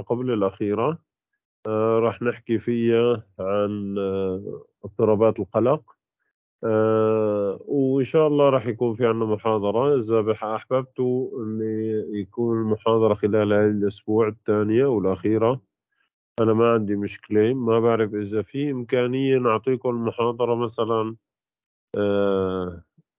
قبل الأخيرة آه، راح نحكي فيها عن آه، اضطرابات القلق آه، وإن شاء الله راح يكون في عنا محاضرة إذا أحببتوا أن يكون المحاضرة خلال هذه الأسبوع الثانية والأخيرة أنا ما عندي مشكلة ما بعرف إذا في إمكانية نعطيكم المحاضرة مثلا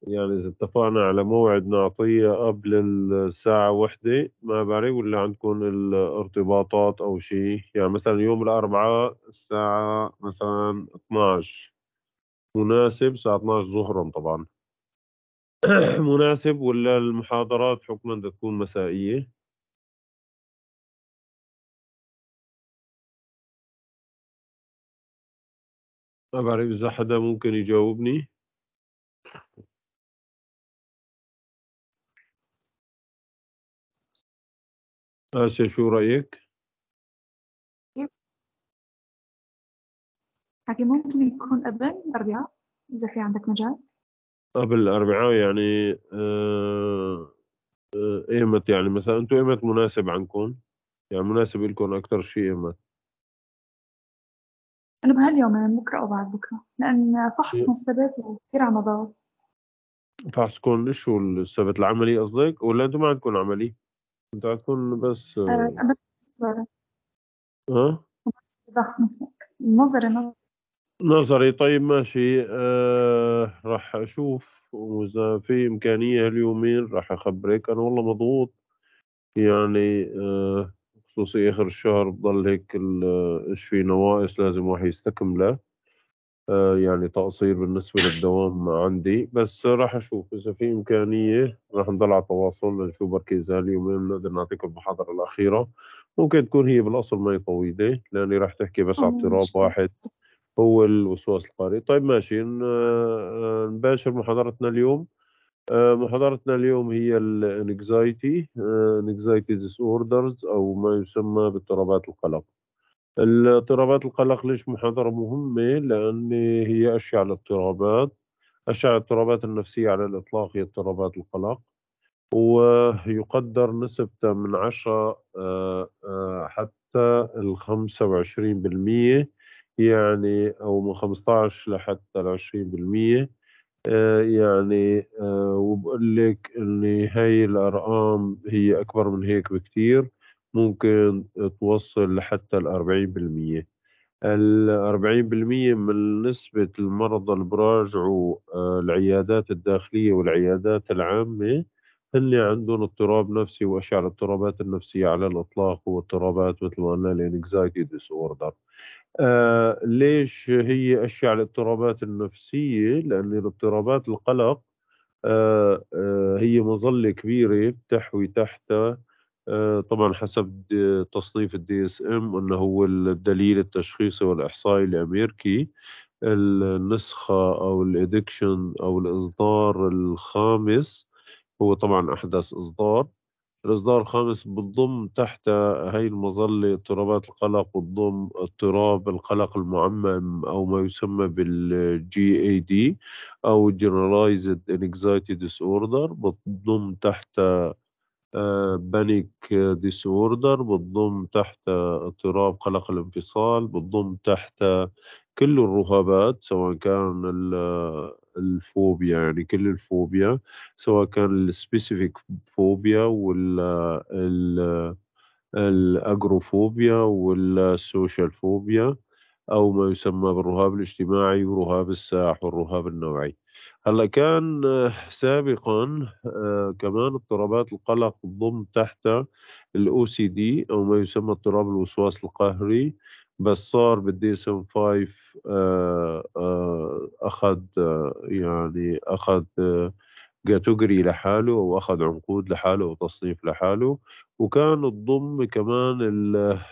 يعني إذا اتفقنا على موعد نعطيه قبل الساعة وحدة ما بعرف ولا عندكم الارتباطات أو شيء يعني مثلا يوم الأربعاء الساعة مثلا 12 مناسب الساعة 12 ظهرا طبعا مناسب ولا المحاضرات حكما بدها تكون مسائية ما بعرف إذا حدا ممكن يجاوبني آسيا شو رأيك؟ إيه. حكي ممكن يكون قبل الأربعاء إذا في عندك مجال قبل الأربعاء يعني آه آه ايمت يعني مثلا انتم ايمت مناسب عنكم؟ يعني مناسب لكم أكثر شيء ايمت؟ أنا بهاليومين يعني بكرة أو بعد بكرة لأن فحصنا السبت وكثير على مضاعف فحصكم شو السبت العملي قصدك ولا انتم ما عندكم عملي؟ كنت كل آه. آه، بس ها؟ نظري نظري طيب ماشي آه راح اشوف واذا في امكانيه اليومين راح اخبرك انا والله مضغوط يعني آه خصوصي اخر الشهر بضل هيك آه، ايش في نواقص لازم واحد يستكمله آه، يعني تقصير بالنسبة للدوام عندي بس راح أشوف إذا في إمكانية راح نضل على تواصل لنشوف بركي إذا اليومين بنقدر نعطيكم المحاضرة الأخيرة ممكن تكون هي بالأصل ما هي طويلة لأني راح تحكي بس على آه، اضطراب واحد هو الوسواس القهري طيب ماشي آه، نباشر محاضرتنا اليوم محاضرتنا اليوم هي الانكزايتي انكزايتي ديس اوردرز او ما يسمى باضطرابات القلق الاضطرابات القلق ليش محاضرة مهمة لأن هي أشياء على الاضطرابات أشعة الاضطرابات النفسية على الإطلاق هي اضطرابات القلق ويقدر نسبتها من 10 آه، آه، حتى ال 25% يعني أو من 15 لحتى ال 20% آه، يعني وبقول لك ان هاي الارقام هي اكبر من هيك بكثير ممكن توصل لحتى الأربعين بالمية الأربعين بالمية من نسبة المرضى اللي براجعوا آه، العيادات الداخلية والعيادات العامة هن عندهم اضطراب نفسي وأشياء الاضطرابات النفسية على الإطلاق هو اضطرابات مثل ما قلنا الانكزايتي ديس اوردر آه ليش هي أشياء الاضطرابات النفسية؟ لأن الاضطرابات القلق آه آه هي مظلة كبيرة بتحوي تحتها آه، طبعا حسب تصنيف الدي اس ام انه هو الدليل التشخيصي والاحصائي الامريكي النسخة او الادكشن او الاصدار الخامس هو طبعا احدث اصدار الإصدار الخامس بتضم تحت هاي المظلة اضطرابات القلق بتضم اضطراب القلق المعمم أو ما يسمى بالجي اي دي أو Generalized انكزايتي ديسوردر بتضم تحت آه، بانيك ديسوردر بتضم تحت اضطراب قلق الانفصال بتضم تحت كل الرهابات سواء كان الفوبيا يعني كل الفوبيا سواء كان السبيسيفيك فوبيا ولا الاجروفوبيا والسوشيال فوبيا او ما يسمى بالرهاب الاجتماعي ورهاب الساح والرهاب النوعي هلا كان آه، سابقا آه، كمان اضطرابات القلق تضم تحت الاو سي دي او ما يسمى اضطراب الوسواس القهري بس صار بالديسم اس ام 5 اخذ آه، يعني اخذ كاتيجوري لحاله واخذ عنقود لحاله وتصنيف لحاله وكان تضم كمان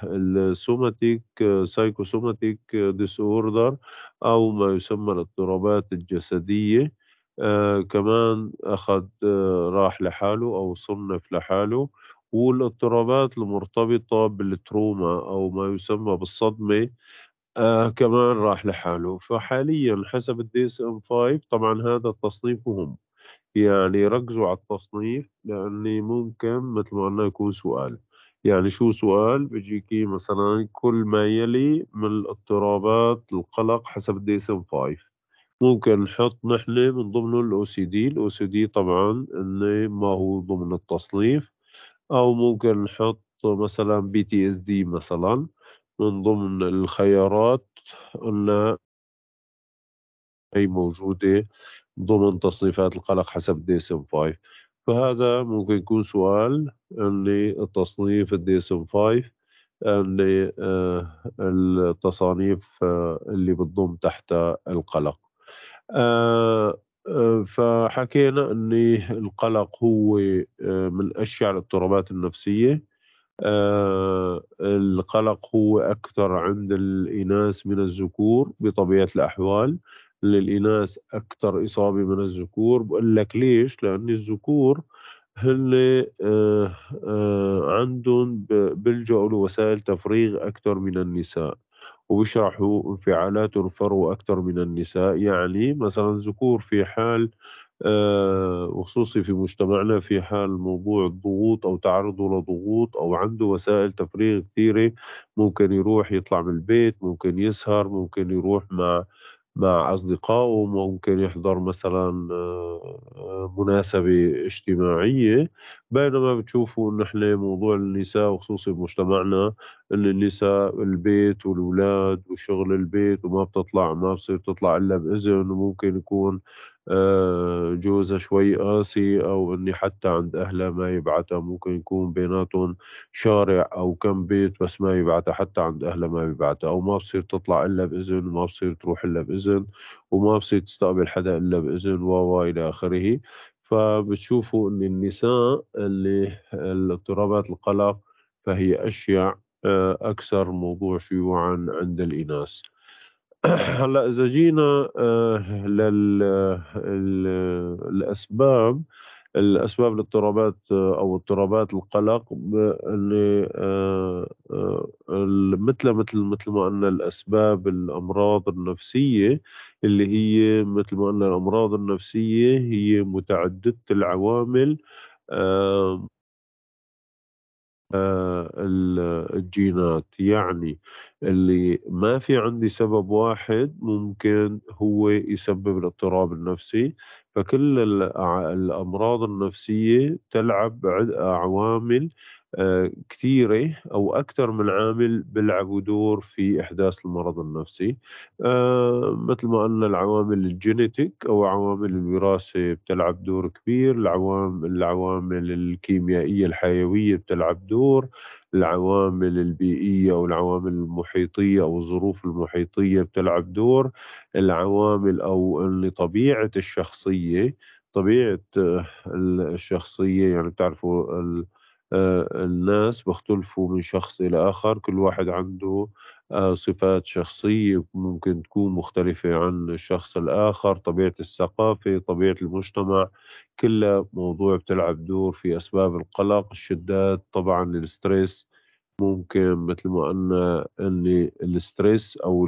السوماتيك سايكوسوماتيك ديس اوردر او ما يسمى الاضطرابات الجسديه آه كمان أخد آه راح لحاله أو صنف لحاله والاضطرابات المرتبطة بالتروما أو ما يسمى بالصدمة آه كمان راح لحاله فحاليا حسب الدي اس ام 5 طبعا هذا التصنيف مهم يعني ركزوا على التصنيف لأني ممكن مثل ما قلنا يكون سؤال يعني شو سؤال بيجيكي إيه مثلا كل ما يلي من الاضطرابات القلق حسب الدي اس ام 5 ممكن نحط نحن من ضمنه الاو سي دي الاو سي دي طبعا انه ما هو ضمن التصنيف او ممكن نحط مثلا بي تي اس دي مثلا من ضمن الخيارات قلنا هي موجودة ضمن تصنيفات القلق حسب ديسم 5 فهذا ممكن يكون سؤال اللي التصنيف الديسم 5 اللي التصانيف آه، اللي بتضم تحت القلق آه، آه، فحكينا أن القلق هو آه، من أشع الاضطرابات النفسية القلق هو أكثر عند الإناث من الذكور بطبيعة الأحوال للإناث أكثر إصابة من الذكور بقول لك ليش لأن الذكور هن عندهم بيلجأوا لوسائل تفريغ أكثر من النساء وبيشرحوا انفعالات الفرو أكثر من النساء يعني مثلا ذكور في حال آه، وخصوصي في مجتمعنا في حال موضوع الضغوط أو تعرضه لضغوط أو عنده وسائل تفريغ كثيرة ممكن يروح يطلع من البيت ممكن يسهر ممكن يروح مع مع أصدقائه ممكن يحضر مثلا آه، مناسبة اجتماعية بينما بتشوفوا نحن موضوع النساء وخصوصي بمجتمعنا إن النساء البيت والولاد وشغل البيت وما بتطلع ما بصير تطلع إلا بإذن وممكن يكون آه، جوزة شوي قاسي أو إني حتى عند أهلها ما يبعتها ممكن يكون بيناتهم شارع أو كم بيت بس ما يبعتها حتى عند أهلها ما يبعتها أو ما بصير تطلع إلا بإذن وما بصير تروح إلا بإذن وما بصير تستقبل حدا إلا بإذن و إلى آخره فبتشوفوا إن النساء اللي اضطرابات القلق فهي أشيع آه، أكثر موضوع شيوعا عند الإناث هلا اذا جينا آه، للاسباب الاسباب الاضطرابات آه، او اضطرابات القلق آه، اللي مثل مثل مثل ما قلنا الاسباب الامراض النفسيه اللي هي مثل ما قلنا الامراض النفسيه هي متعدده العوامل آه، الجينات يعني اللي ما في عندي سبب واحد ممكن هو يسبب الاضطراب النفسي فكل الأمراض النفسية تلعب عوامل آه، كثيرة أو أكثر من عامل بيلعبوا دور في إحداث المرض النفسي آه، مثل ما قلنا العوامل الجينيتيك أو عوامل الوراثة بتلعب دور كبير العوامل, العوامل الكيميائية الحيوية بتلعب دور العوامل البيئية أو العوامل المحيطية أو الظروف المحيطية بتلعب دور العوامل أو طبيعة الشخصية طبيعة آه، الشخصية يعني بتعرفوا آه، الناس بيختلفوا من شخص إلى آخر كل واحد عنده آه، صفات شخصية ممكن تكون مختلفة عن الشخص الآخر طبيعة الثقافة طبيعة المجتمع كلها موضوع بتلعب دور في أسباب القلق الشدات طبعا الستريس ممكن مثل ما قلنا أن الستريس أو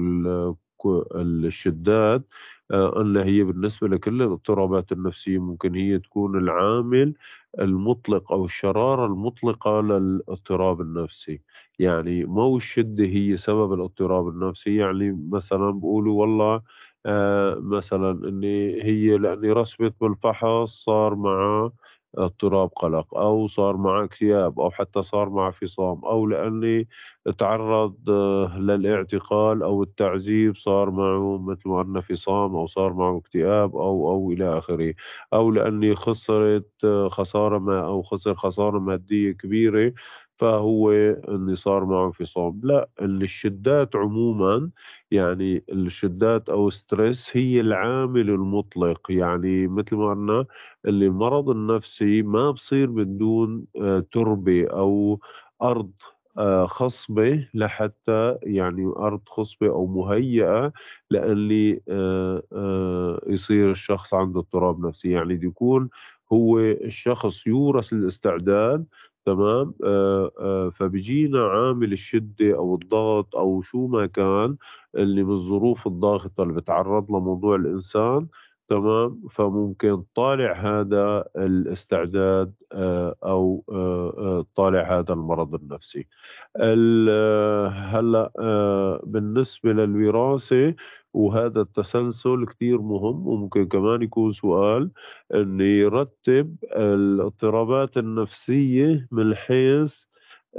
الشداد آه، اللي هي بالنسبة لكل الاضطرابات النفسية ممكن هي تكون العامل المطلق أو الشرارة المطلقة للاضطراب النفسي يعني مو الشدة هي سبب الاضطراب النفسي يعني مثلا بقولوا والله آه مثلا اني هي لاني رسبت بالفحص صار معه اضطراب قلق أو صار معه اكتئاب أو حتى صار معه فصام أو لأني تعرض آه، للاعتقال أو التعذيب صار معه مثل ما قلنا فصام أو صار معه اكتئاب أو أو إلى آخره أو لأني خسرت آه، خسارة ما أو خسر خسارة مادية كبيرة فهو اللي صار معه انفصام لا الشدات عموما يعني الشدات أو ستريس هي العامل المطلق يعني مثل ما قلنا اللي المرض النفسي ما بصير من دون آه، تربة أو أرض آه، خصبة لحتى يعني أرض خصبة أو مهيئة لأن آه، يصير الشخص عنده اضطراب نفسي يعني يكون هو الشخص يورث الاستعداد تمام آه، آه، فبيجينا عامل الشدة أو الضغط أو شو ما كان اللي من الظروف الضاغطة اللي بتعرض لموضوع الإنسان تمام فممكن طالع هذا الاستعداد آه، او طالع هذا المرض النفسي هلا بالنسبه للوراثه وهذا التسلسل كثير مهم وممكن كمان يكون سؤال أن يرتب الاضطرابات النفسية من حيث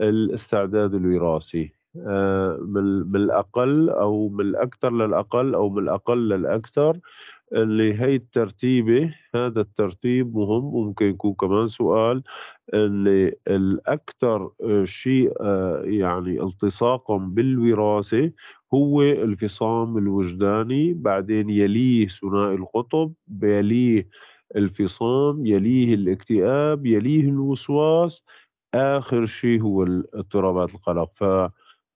الاستعداد الوراثي آه، من الأقل أو من الأكثر للأقل أو من الأقل للأكثر اللي هي الترتيبة هذا الترتيب مهم وممكن يكون كمان سؤال اللي الاكثر آه، شيء آه، يعني التصاقا بالوراثه هو الفصام الوجداني بعدين يليه ثنائي القطب يليه الفصام يليه الاكتئاب يليه الوسواس اخر شيء هو اضطرابات القلق ف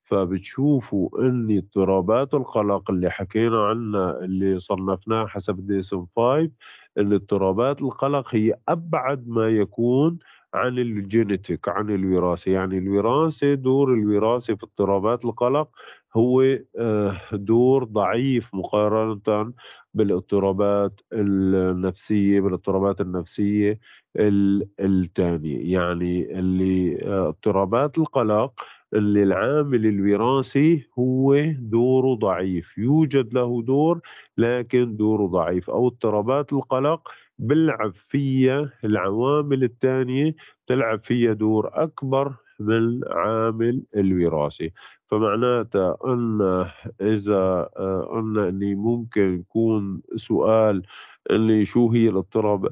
فبتشوفوا ان اضطرابات القلق اللي حكينا عنها اللي صنفناها حسب DSM 5 ان اضطرابات القلق هي ابعد ما يكون عن الجينيتيك عن الوراثة يعني الوراثة دور الوراثة في اضطرابات القلق هو آه، دور ضعيف مقارنة بالاضطرابات النفسية بالاضطرابات النفسية الثانية يعني اللي آه، اضطرابات القلق اللي العامل الوراثي هو دوره ضعيف يوجد له دور لكن دوره ضعيف أو اضطرابات القلق بلعب فيا العوامل الثانية بتلعب فيا دور أكبر من عامل الوراثي فمعناتها قلنا إذا قلنا آه، أني ممكن يكون سؤال اللي شو هي الاضطراب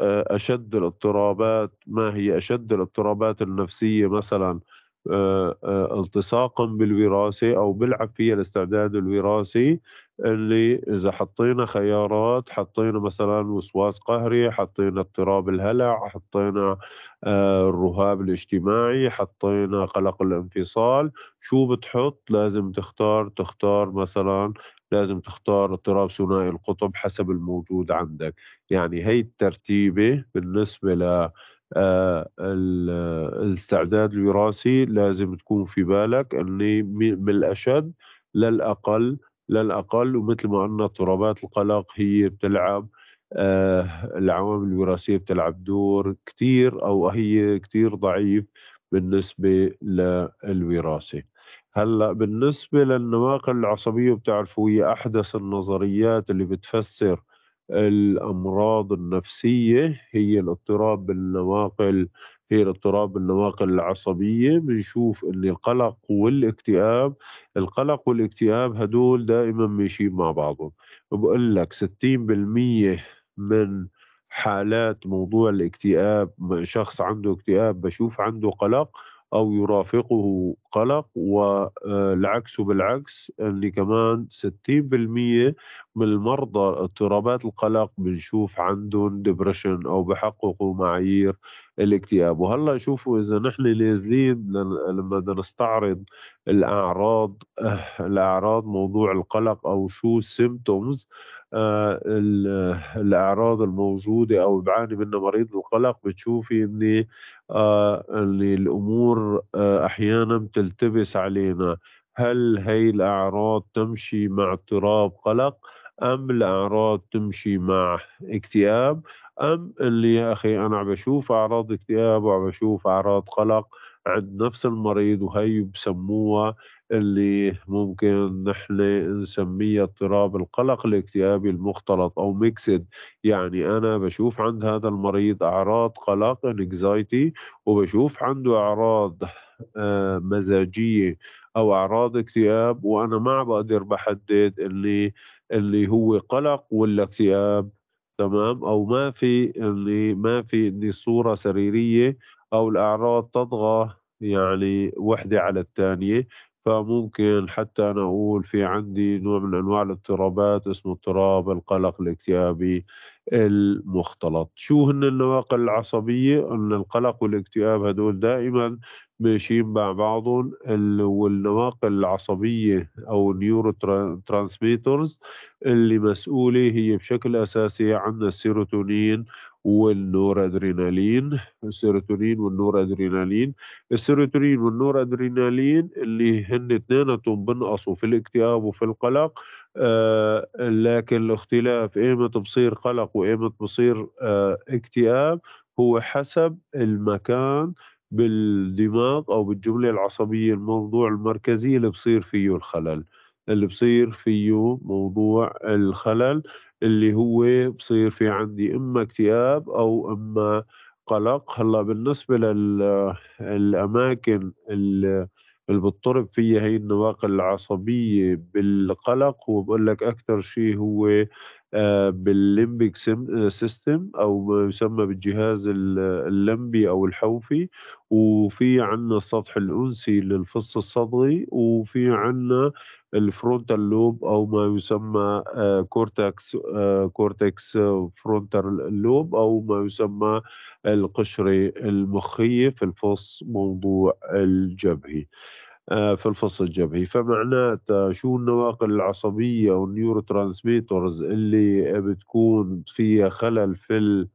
آه، أشد الاضطرابات ما هي أشد الاضطرابات النفسية مثلاً آه، آه، التصاقا بالوراثه او بيلعب فيها الاستعداد الوراثي اللي اذا حطينا خيارات حطينا مثلا وسواس قهري حطينا اضطراب الهلع حطينا آه، الرهاب الاجتماعي حطينا قلق الانفصال شو بتحط لازم تختار تختار مثلا لازم تختار اضطراب ثنائي القطب حسب الموجود عندك يعني هي الترتيبة بالنسبة آه، آه، الاستعداد الوراثي لازم تكون في بالك أني من الأشد للأقل للأقل ومثل ما قلنا اضطرابات القلق هي بتلعب آه، العوامل الوراثية بتلعب دور كثير أو هي كثير ضعيف بالنسبة للوراثة هلا بالنسبة للنواقل العصبية بتعرفوا هي أحدث النظريات اللي بتفسر الأمراض النفسية هي الاضطراب النواقل هي الاضطراب النواقل العصبية بنشوف ان القلق والاكتئاب القلق والاكتئاب هدول دائما ماشيين مع بعضهم بقول لك 60% من حالات موضوع الاكتئاب شخص عنده اكتئاب بشوف عنده قلق أو يرافقه القلق والعكس آه، بالعكس اللي كمان 60% من المرضى اضطرابات القلق بنشوف عندهم ديبرشن او بحققوا معايير الاكتئاب وهلا شوفوا اذا نحن نازلين لما بدنا نستعرض الاعراض آه، الاعراض موضوع القلق او شو سيمتومز آه، الاعراض الموجوده او بعاني منها مريض القلق بتشوفي اني الامور احيانا تلتبس علينا هل هي الأعراض تمشي مع اضطراب قلق أم الأعراض تمشي مع اكتئاب أم اللي يا أخي أنا عم بشوف أعراض اكتئاب وعم بشوف أعراض قلق عند نفس المريض وهي بسموها اللي ممكن نحن نسميها اضطراب القلق الاكتئابي المختلط او ميكسد يعني انا بشوف عند هذا المريض اعراض قلق انكزايتي وبشوف عنده اعراض آه، مزاجيه او اعراض اكتئاب وانا ما بقدر بحدد اللي اللي هو قلق ولا اكتئاب تمام او ما في اللي ما في اللي صوره سريريه او الاعراض تطغى يعني وحده على الثانيه فممكن حتى أنا أقول في عندي نوع من أنواع الاضطرابات اسمه اضطراب القلق الاكتئابي المختلط شو هن النواقل العصبية أن القلق والاكتئاب هدول دائما ماشيين مع بعضهم والنواقل العصبية أو النيورو ترانسميترز اللي مسؤولة هي بشكل أساسي عن السيروتونين والنور ادرينالين السيروتونين والنور ادرينالين السيروتونين والنور ادرينالين اللي هن اثنيناتهم بنقصوا في الاكتئاب وفي القلق آه لكن الاختلاف ايمت بصير قلق وايمت بصير آه اكتئاب هو حسب المكان بالدماغ او بالجمله العصبيه الموضوع المركزي اللي بصير فيه الخلل اللي بصير فيه موضوع الخلل اللي هو بصير في عندي اما اكتئاب او اما قلق هلا بالنسبه للاماكن اللي بتضطرب فيها هي النواقل العصبيه بالقلق وبقول لك اكثر شيء هو بالليمبيك سيستم او ما يسمى بالجهاز اللمبي او الحوفي وفي عندنا السطح الانسي للفص الصدغي وفي عندنا الفرونتال لوب او ما يسمى كورتكس كورتكس فرونتال لوب او ما يسمى القشره المخيه في الفص موضوع الجبهي. آه، في الفص الجبهي فمعناتها شو النواقل العصبية والنيورو ترانسميترز اللي بتكون فيها خلل في الـ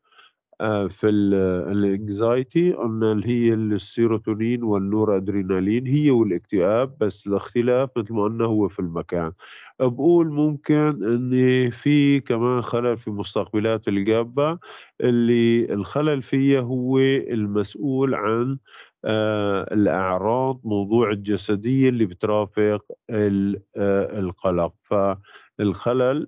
آه، في آه، الانكزايتي ان اللي هي السيروتونين والنور ادرينالين هي والاكتئاب بس الاختلاف مثل ما قلنا هو في المكان بقول ممكن ان في كمان خلل في مستقبلات الجابه اللي الخلل فيها هو المسؤول عن آه، الأعراض موضوع الجسدية اللي بترافق آه، القلق فالخلل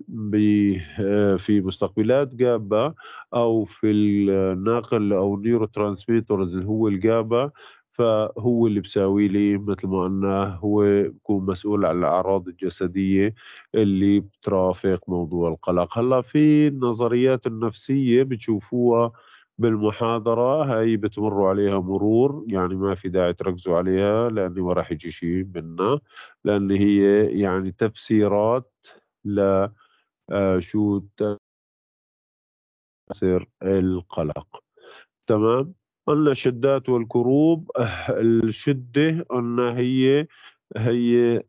آه، في مستقبلات جابة أو في الناقل أو نيرو ترانسميترز اللي هو الجابة فهو اللي بساوي لي مثل ما قلنا هو بكون مسؤول عن الاعراض الجسديه اللي بترافق موضوع القلق هلا في النظريات النفسيه بتشوفوها بالمحاضرة هاي بتمروا عليها مرور يعني ما في داعي تركزوا عليها لأني ما راح يجي شيء منها لأن هي يعني تفسيرات ل آه، شو تفسير القلق تمام قلنا الشدات والكروب الشدة قلنا هي هي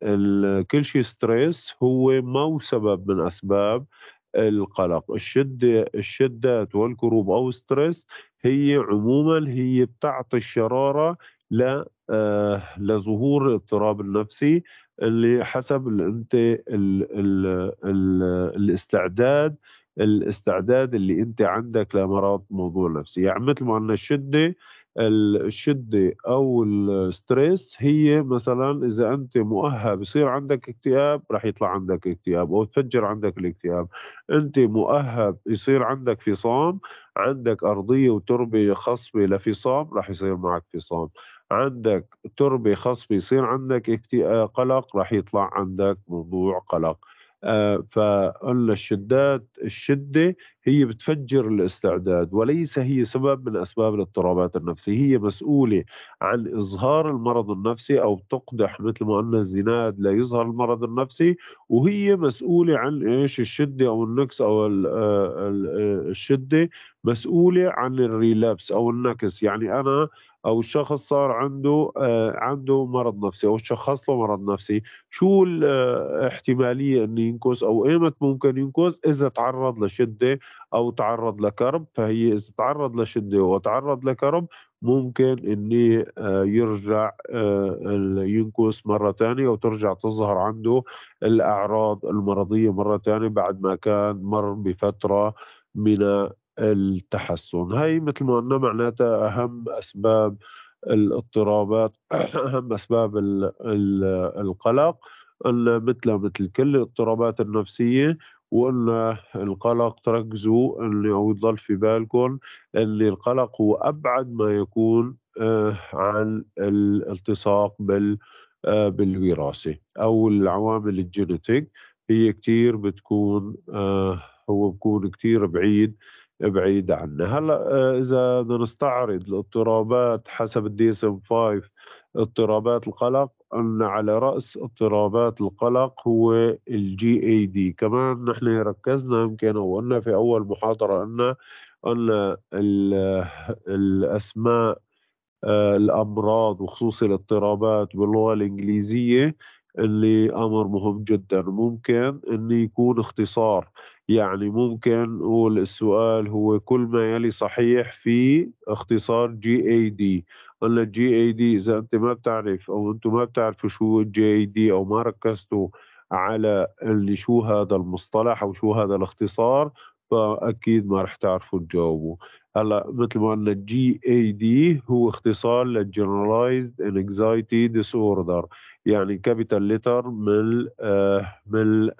كل شيء ستريس هو مو سبب من أسباب القلق الشدة الشدات والكروب أو ستريس هي عموما هي بتعطي الشرارة ل آه، لظهور الاضطراب النفسي اللي حسب اللي انت الـ الـ الـ الاستعداد الاستعداد اللي انت عندك لمرض موضوع نفسي يعني مثل ما قلنا الشده الشده او الستريس هي مثلا اذا انت مؤهب يصير عندك اكتئاب رح يطلع عندك اكتئاب او تفجر عندك الاكتئاب انت مؤهب يصير عندك فصام عندك ارضيه وتربه خصبه لفصام رح يصير معك فصام عندك تربه خصبه يصير عندك اكتئاب قلق رح يطلع عندك موضوع قلق آه، فقلنا الشدات الشدة هي بتفجر الاستعداد وليس هي سبب من أسباب الاضطرابات النفسية هي مسؤولة عن إظهار المرض النفسي أو تقدح مثل ما قلنا الزناد ليظهر المرض النفسي وهي مسؤولة عن إيش الشدة أو النكس أو آه، آه، الشدة مسؤولة عن الريلابس أو النكس يعني أنا او الشخص صار عنده آه، عنده مرض نفسي او تشخص له مرض نفسي شو الاحتماليه آه، انه ينكس او ايمت ممكن ينكس اذا تعرض لشده او تعرض لكرب فهي اذا تعرض لشده وتعرض لكرب ممكن انه آه، يرجع ينكس مره ثانيه او ترجع تظهر عنده الاعراض المرضيه مره ثانيه بعد ما كان مر بفتره من التحسن هي مثل ما قلنا معناتها أهم أسباب الاضطرابات أهم أسباب الـ الـ القلق قلنا مثل مثل كل الاضطرابات النفسية وقلنا القلق تركزوا اللي أو يضل في بالكم أن القلق هو أبعد ما يكون آه، عن الالتصاق بال آه، بالوراثة أو العوامل الجينيتيك هي كتير بتكون آه، هو بكون كتير بعيد بعيدة عنه هلا آه، إذا نستعرض الاضطرابات حسب الدي اس ام 5 اضطرابات القلق أن على رأس اضطرابات القلق هو الجي اي دي كمان نحن ركزنا يمكن أو قلنا في أول محاضرة أن أن الأسماء آه، الأمراض وخصوصي الاضطرابات باللغة الإنجليزية اللي امر مهم جدا ممكن انه يكون اختصار يعني ممكن والسؤال هو كل ما يلي صحيح في اختصار جي اي دي قلنا جي اي دي اذا انت ما بتعرف او انتم ما بتعرفوا شو الجي اي دي او ما ركزتوا على اللي شو هذا المصطلح او شو هذا الاختصار فاكيد ما رح تعرفوا تجاوبوا هلا مثل ما قلنا الجي اي دي هو اختصار للجنرالايزد انكزايتي ديسوردر يعني كابيتال ليتر من آه، من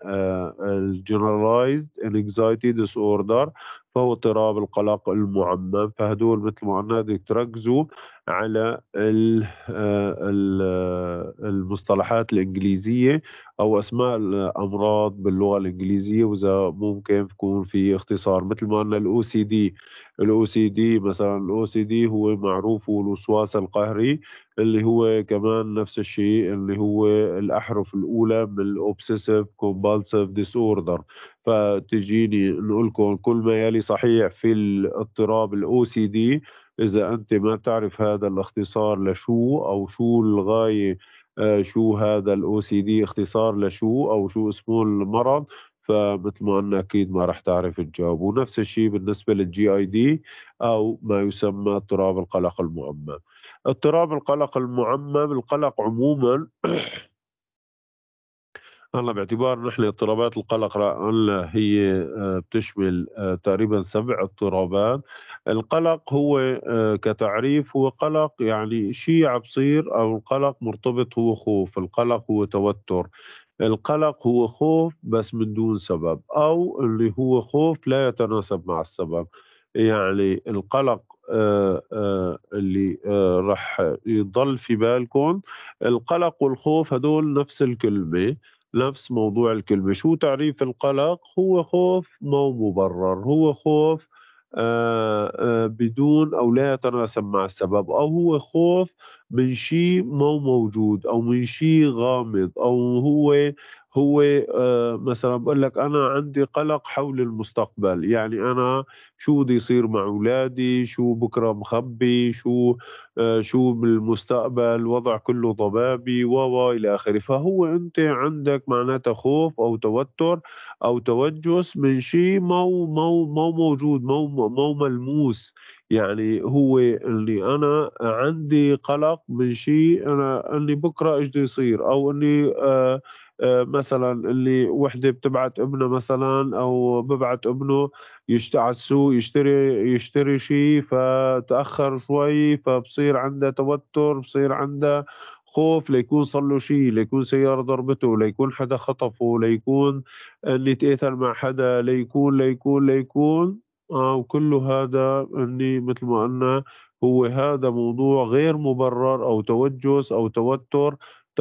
الجنرالايزد انكزايتي ديس اوردر فهو اضطراب القلق المعمم فهدول مثل ما قلنا بدك تركزوا على آه، آه، المصطلحات الانجليزيه او اسماء الامراض باللغه الانجليزيه واذا ممكن يكون في اختصار مثل ما قلنا الاو سي دي الاو سي دي مثلا الاو سي دي هو معروف هو الوسواس القهري اللي هو كمان نفس الشيء اللي هو الأحرف الأولى من الأوبسيسيف كومبالسيف ديسوردر فتجيني نقول لكم كل ما يلي صحيح في الاضطراب الأو سي دي إذا أنت ما تعرف هذا الاختصار لشو أو شو الغاية آه، شو هذا الاو سي دي اختصار لشو او شو اسمه المرض فمثل ما قلنا اكيد ما رح تعرف تجاوب ونفس الشيء بالنسبه للجي اي دي او ما يسمى اضطراب القلق المؤمن. اضطراب القلق المعمم القلق عموما هلا باعتبار نحن اضطرابات القلق هي آه، بتشمل آه، تقريبا سبع اضطرابات القلق هو آه، كتعريف هو قلق يعني شيء عم بصير او القلق مرتبط هو خوف القلق هو توتر القلق هو خوف بس من دون سبب او اللي هو خوف لا يتناسب مع السبب يعني القلق آه، آه، اللي آه، راح يضل في بالكم القلق والخوف هدول نفس الكلمه نفس موضوع الكلمه شو تعريف القلق هو خوف مو مبرر هو خوف بدون او لا يتناسب مع السبب او هو خوف من شيء مو موجود او من شيء غامض او هو هو آه، مثلا بقول لك انا عندي قلق حول المستقبل يعني انا شو بده يصير مع اولادي شو بكره مخبي شو آه، شو بالمستقبل وضع كله ضبابي و الى اخره فهو انت عندك معناتها خوف او توتر او توجس من شيء مو مو مو موجود مو مو ملموس يعني هو اللي انا عندي قلق من شيء انا اني بكره ايش بده يصير او اني آه آه، مثلا اللي وحده بتبعت ابنها مثلا او ببعت ابنه يشتري على السوق يشتري يشتري شيء فتاخر شوي فبصير عندها توتر بصير عندها خوف ليكون صار له شيء ليكون سيارة ضربته ليكون حدا خطفه ليكون اني تاثر مع حدا ليكون ليكون ليكون آه وكل هذا اني مثل ما قلنا هو هذا موضوع غير مبرر او توجس او توتر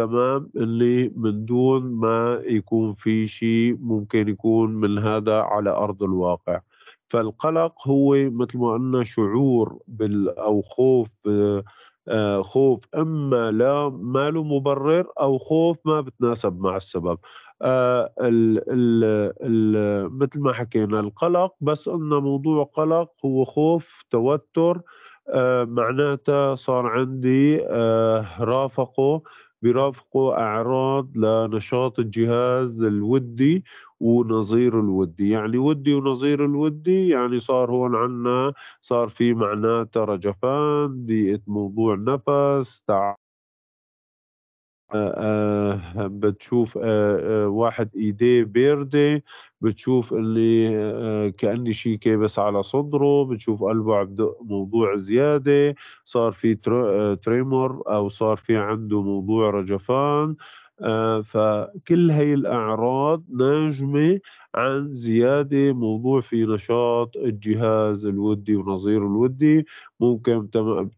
تمام اللي من دون ما يكون في شيء ممكن يكون من هذا على أرض الواقع فالقلق هو مثل ما قلنا شعور بال أو خوف آه، خوف اما لا ما له مبرر او خوف ما بتناسب مع السبب آه، ال ال ال مثل ما حكينا القلق بس ان موضوع قلق هو خوف توتر آه، معناتها صار عندي رافقه بيرافقه أعراض لنشاط الجهاز الودي ونظير الودي يعني ودي ونظير الودي يعني صار هون عنا صار في معناته رجفان ضيقة موضوع نفس تعب آه، آه، بتشوف آه، واحد ايديه بيردة بتشوف اللي كأني شي كابس على صدره بتشوف قلبه عم موضوع زيادة صار في تريمر أو صار في عنده موضوع رجفان فكل هي الأعراض ناجمة عن زيادة موضوع في نشاط الجهاز الودي ونظير الودي ممكن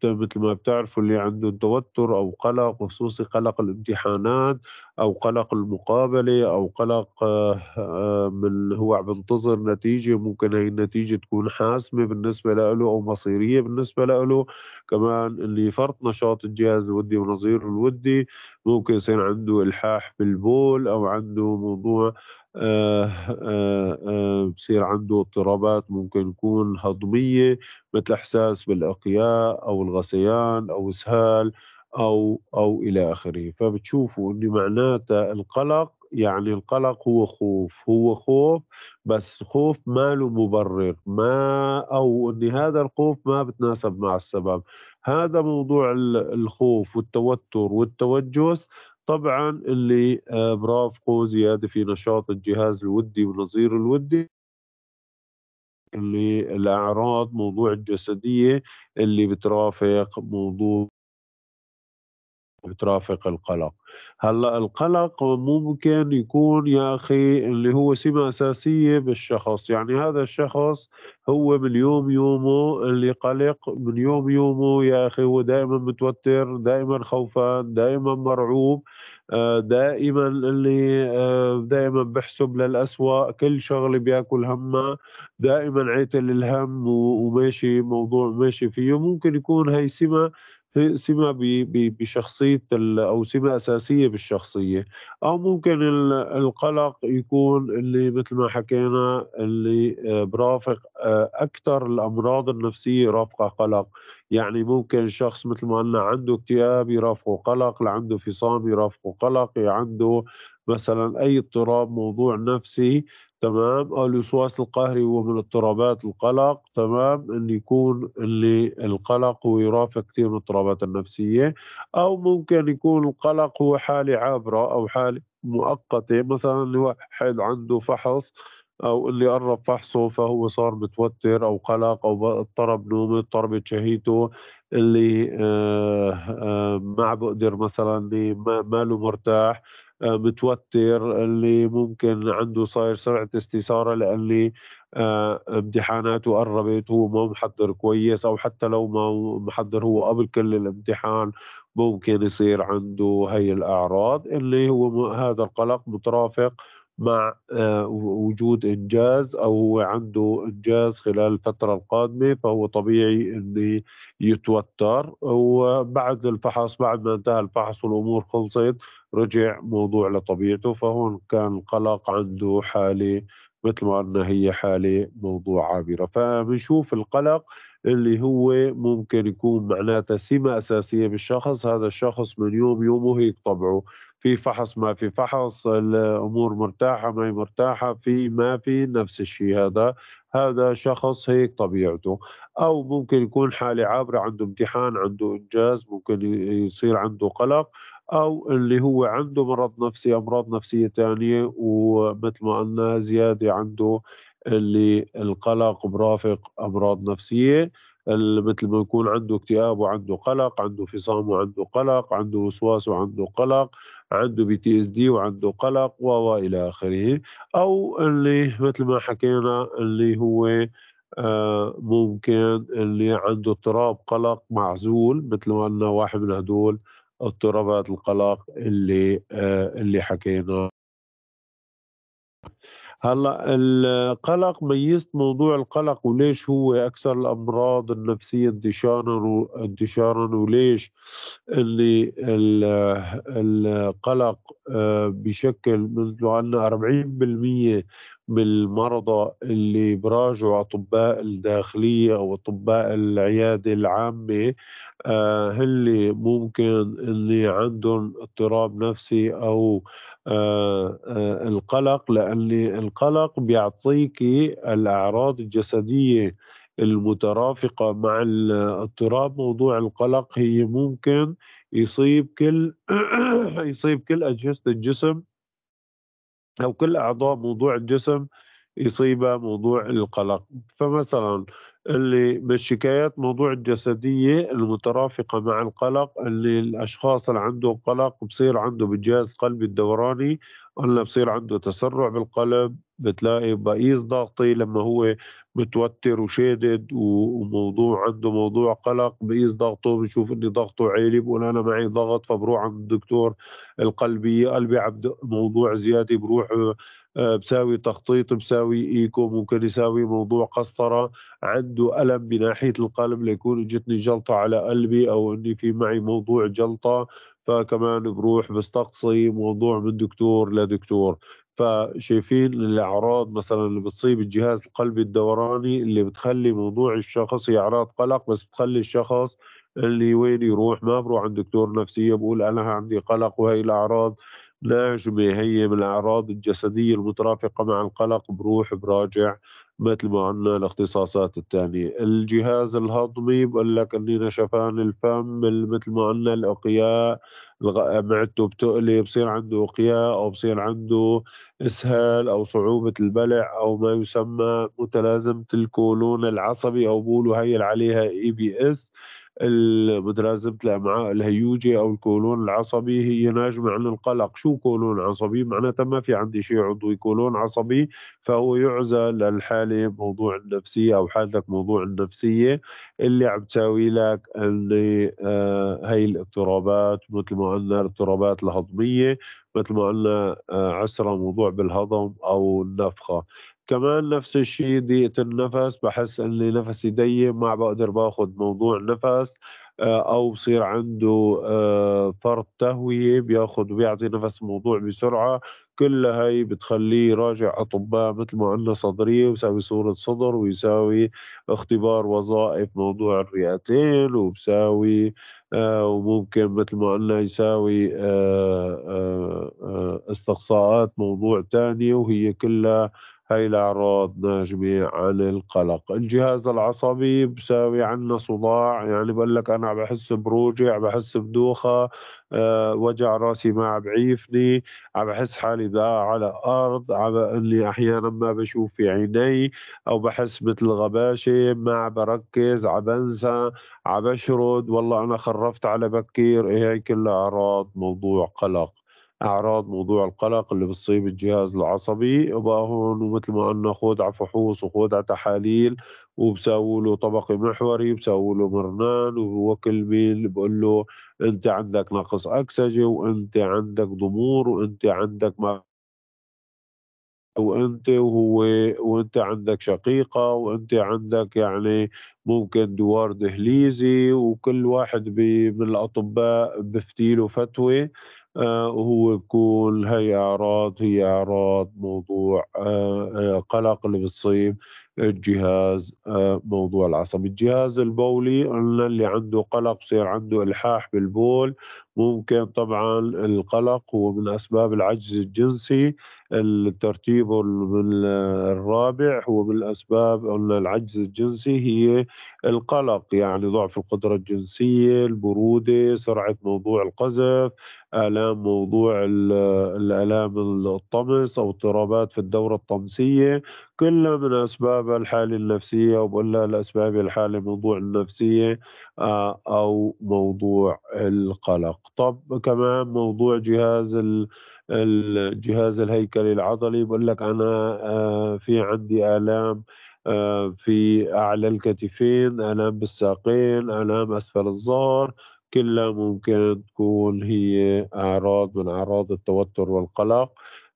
مثل ما بتعرفوا اللي عندهم توتر أو قلق خصوصي قلق الامتحانات أو قلق المقابلة أو قلق آه، آه، من هو عم ينتظر نتيجة ممكن هي النتيجة تكون حاسمة بالنسبة له أو مصيرية بالنسبة له كمان اللي فرط نشاط الجهاز الودي ونظير الودي ممكن يصير عنده إلحاح بالبول أو عنده موضوع آه، آه، آه، بصير عنده اضطرابات ممكن تكون هضمية مثل إحساس بالإقياء أو الغثيان أو إسهال أو أو إلى آخره فبتشوفوا أن معناتها القلق يعني القلق هو خوف هو خوف بس خوف ما له مبرر ما أو أن هذا الخوف ما بتناسب مع السبب هذا موضوع الخوف والتوتر والتوجس طبعا اللي آه، برافقه زياده في نشاط الجهاز الودي والنظير الودي اللي الاعراض موضوع الجسديه اللي بترافق موضوع بترافق القلق هلا القلق ممكن يكون يا اخي اللي هو سمه اساسيه بالشخص يعني هذا الشخص هو من يوم يومه اللي قلق من يوم يومه يا اخي هو دائما متوتر دائما خوفان دائما مرعوب آه، دائما اللي آه، دائما بحسب للأسوأ كل شغله بياكل همه دائما عيتل الهم وماشي موضوع ماشي فيه ممكن يكون هي سمه سمه بشخصيه او سمه اساسيه بالشخصيه او ممكن القلق يكون اللي مثل ما حكينا اللي آه، برافق آه، اكثر الامراض النفسيه رافقه قلق يعني ممكن شخص مثل ما قلنا عنده اكتئاب يرافقه قلق عنده فصام يرافقه قلق عنده مثلا اي اضطراب موضوع نفسي تمام الوسواس آه، القهري هو من اضطرابات القلق تمام ان يكون اللي القلق هو يرافق كثير من الاضطرابات النفسيه او ممكن يكون القلق هو حاله عابره او حاله مؤقته مثلا واحد عنده فحص او اللي قرب فحصه فهو صار متوتر او قلق او اضطرب نومه اضطربت شهيته اللي آه آه ما بقدر مثلا ما, ما له مرتاح متوتر آه، اللي ممكن عنده صاير سرعه استثاره لأني آه، امتحاناته قربت هو ما محضر كويس او حتى لو ما محضر هو قبل كل الامتحان ممكن يصير عنده هي الاعراض اللي هو هذا القلق مترافق مع آه، وجود انجاز او عنده انجاز خلال الفتره القادمه فهو طبيعي انه يتوتر وبعد الفحص بعد ما انتهى الفحص والامور خلصت رجع موضوع لطبيعته فهون كان القلق عنده حاله مثل ما قلنا هي حالة موضوع عابرة فبنشوف القلق اللي هو ممكن يكون معناته سمة أساسية بالشخص هذا الشخص من يوم يومه هيك طبعه في فحص ما في فحص الأمور مرتاحة ما هي مرتاحة في ما في نفس الشيء هذا هذا شخص هيك طبيعته أو ممكن يكون حالة عابرة عنده امتحان عنده إنجاز ممكن يصير عنده قلق او اللي هو عنده مرض نفسي امراض نفسيه ثانيه ومثل ما قلنا زياده عنده اللي القلق مرافق امراض نفسيه مثل ما يكون عنده اكتئاب وعنده قلق عنده فصام وعنده قلق عنده وسواس وعنده قلق عنده بي تي اس دي وعنده قلق والى اخره او اللي مثل ما حكينا اللي هو آه ممكن اللي عنده اضطراب قلق معزول مثل ما قلنا واحد من هدول اضطرابات القلق اللي آه، اللي حكينا هلا القلق ميزت موضوع القلق وليش هو اكثر الامراض النفسيه انتشارا انتشارا وليش اللي القلق آه، بشكل مثل عندنا 40% من المرضى اللي براجعوا اطباء الداخليه او اطباء العياده العامه هل آه، ممكن اللي عندهم اضطراب نفسي او آه، آه، القلق لأن القلق بيعطيك الأعراض الجسدية المترافقة مع الاضطراب موضوع القلق هي ممكن يصيب كل يصيب كل أجهزة الجسم أو كل أعضاء موضوع الجسم يصيبه موضوع القلق فمثلا اللي بالشكايات موضوع الجسدية المترافقة مع القلق اللي الأشخاص اللي عندهم قلق بصير عنده بالجهاز القلبي الدوراني ولا بصير عنده تسرع بالقلب بتلاقي بقيس ضغطي لما هو متوتر وشادد وموضوع عنده موضوع قلق بقيس ضغطه بشوف اني ضغطه عالي بقول انا معي ضغط فبروح عند الدكتور القلبي قلبي عبد موضوع زياده بروح آه، بساوي تخطيط بساوي ايكو ممكن يساوي موضوع قسطره عنده الم بناحيه القلب ليكون جتني جلطه على قلبي او اني في معي موضوع جلطه فكمان بروح بستقصي موضوع من دكتور لدكتور فشايفين الاعراض مثلا اللي بتصيب الجهاز القلبي الدوراني اللي بتخلي موضوع الشخص هي اعراض قلق بس بتخلي الشخص اللي وين يروح ما بروح عند دكتور نفسيه بقول انا عندي قلق وهي الاعراض لا هي من الأعراض الجسدية المترافقة مع القلق بروح براجع مثل ما عنا الاختصاصات الثانية الجهاز الهضمي بقول لك اني نشفان الفم مثل ما عنا الأقياء معدته بتقلي بصير عنده أقياء أو بصير عنده إسهال أو صعوبة البلع أو ما يسمى متلازمة الكولون العصبي أو بقولوا هي عليها إي بي إس المدرازم الامعاء معاه الهيوجة أو الكولون العصبي هي ناجمة عن القلق شو كولون عصبي معناتها ما في عندي شيء عضوي كولون عصبي فهو يعزى للحاله موضوع النفسية أو حالتك موضوع النفسية اللي عم تساوي لك اللي آه هي الاضطرابات مثل ما قلنا الاضطرابات الهضمية مثل ما قلنا آه، عسرة موضوع بالهضم أو النفخة كمان نفس الشيء ضيقة النفس بحس اني نفسي ضيق ما بقدر باخذ موضوع نفس آه، او بصير عنده فرط آه، تهوية بياخذ وبيعطي نفس موضوع بسرعة كل هاي بتخليه يراجع اطباء مثل ما قلنا صدرية ويساوي صورة صدر ويساوي اختبار وظائف موضوع الرئتين وبساوي آه، وممكن مثل ما قلنا يساوي استقصاءات موضوع ثاني وهي كلها هاي الأعراض جميع عن القلق الجهاز العصبي بساوي عنا صداع يعني بقول لك أنا بحس بروجع بحس بدوخة أه وجع راسي ما عم بعيفني عم بحس حالي ده على أرض عم إني أحيانا ما بشوف في عيني أو بحس مثل غباشة ما عم بركز عم بنسى عم بشرد والله أنا خرفت على بكير إيه هي كلها أعراض موضوع قلق أعراض موضوع القلق اللي بتصيب الجهاز العصبي وبقى هون ومثل ما قلنا على فحوص على تحاليل وبساووا له طبق محوري بساووا له مرنان ووكل ميل بقول له أنت عندك نقص أكسجة وأنت عندك ضمور وأنت عندك ما وانت وهو وانت عندك شقيقه وانت عندك يعني ممكن دوار دهليزي وكل واحد من الاطباء بفتي له فتوى آه، وهو بكون هي أعراض هي أعراض موضوع آه، آه، قلق اللي بتصيب الجهاز موضوع العصب الجهاز البولي اللي عنده قلق بصير عنده إلحاح بالبول ممكن طبعا القلق هو من أسباب العجز الجنسي الترتيب الرابع هو من الأسباب أن العجز الجنسي هي القلق يعني ضعف القدرة الجنسية البرودة سرعة موضوع القذف آلام موضوع الآلام الطمس أو اضطرابات في الدورة الطمسية كلها من أسباب الحالة النفسية وبقول لها الأسباب الحالة الموضوع النفسية آه، أو موضوع القلق طب كمان موضوع جهاز الجهاز الهيكلي العضلي بقول لك أنا آه، في عندي آلام آه، في أعلى الكتفين آلام بالساقين آلام أسفل الظهر كلها ممكن تكون هي أعراض من أعراض التوتر والقلق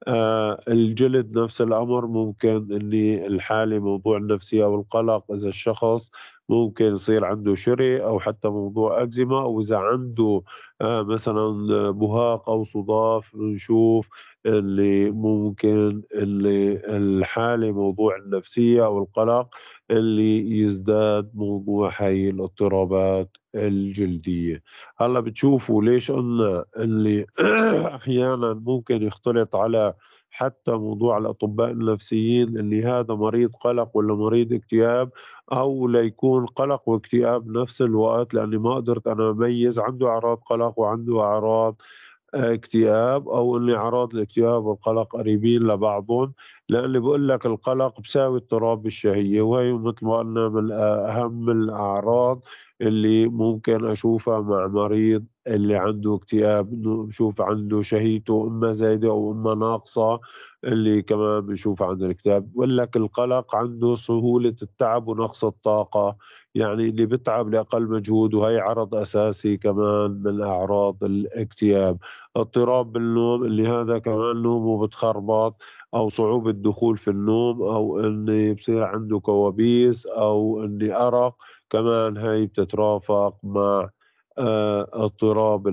آه، الجلد نفس الأمر ممكن أني الحالة موضوع النفسية أو القلق إذا الشخص ممكن يصير عنده شري أو حتى موضوع أكزيما أو إذا عنده آه، مثلا آه، بهاق أو صداف بنشوف اللي ممكن اللي الحالة موضوع النفسية أو القلق اللي يزداد موضوع هاي الاضطرابات الجلدية هلا بتشوفوا ليش قلنا اللي أحيانا ممكن يختلط على حتى موضوع الأطباء النفسيين اللي هذا مريض قلق ولا مريض اكتئاب أو ليكون قلق واكتئاب نفس الوقت لأني ما قدرت أنا أميز عنده أعراض قلق وعنده أعراض اكتئاب او اني اعراض الاكتئاب والقلق قريبين لبعضهم لاني بقول لك القلق بساوي اضطراب بالشهيه وهي مثل ما قلنا من اهم الاعراض اللي ممكن اشوفها مع مريض اللي عنده اكتئاب بشوف عنده شهيته اما زايده او اما ناقصه اللي كمان بنشوف عنده الاكتئاب ولك القلق عنده سهوله التعب ونقص الطاقه يعني اللي بتعب لاقل مجهود وهي عرض اساسي كمان من اعراض الاكتئاب اضطراب بالنوم اللي هذا كمان نومه بتخربط او صعوبه الدخول في النوم او اني بصير عنده كوابيس او اني ارق كمان هاي بتترافق مع آه، اضطراب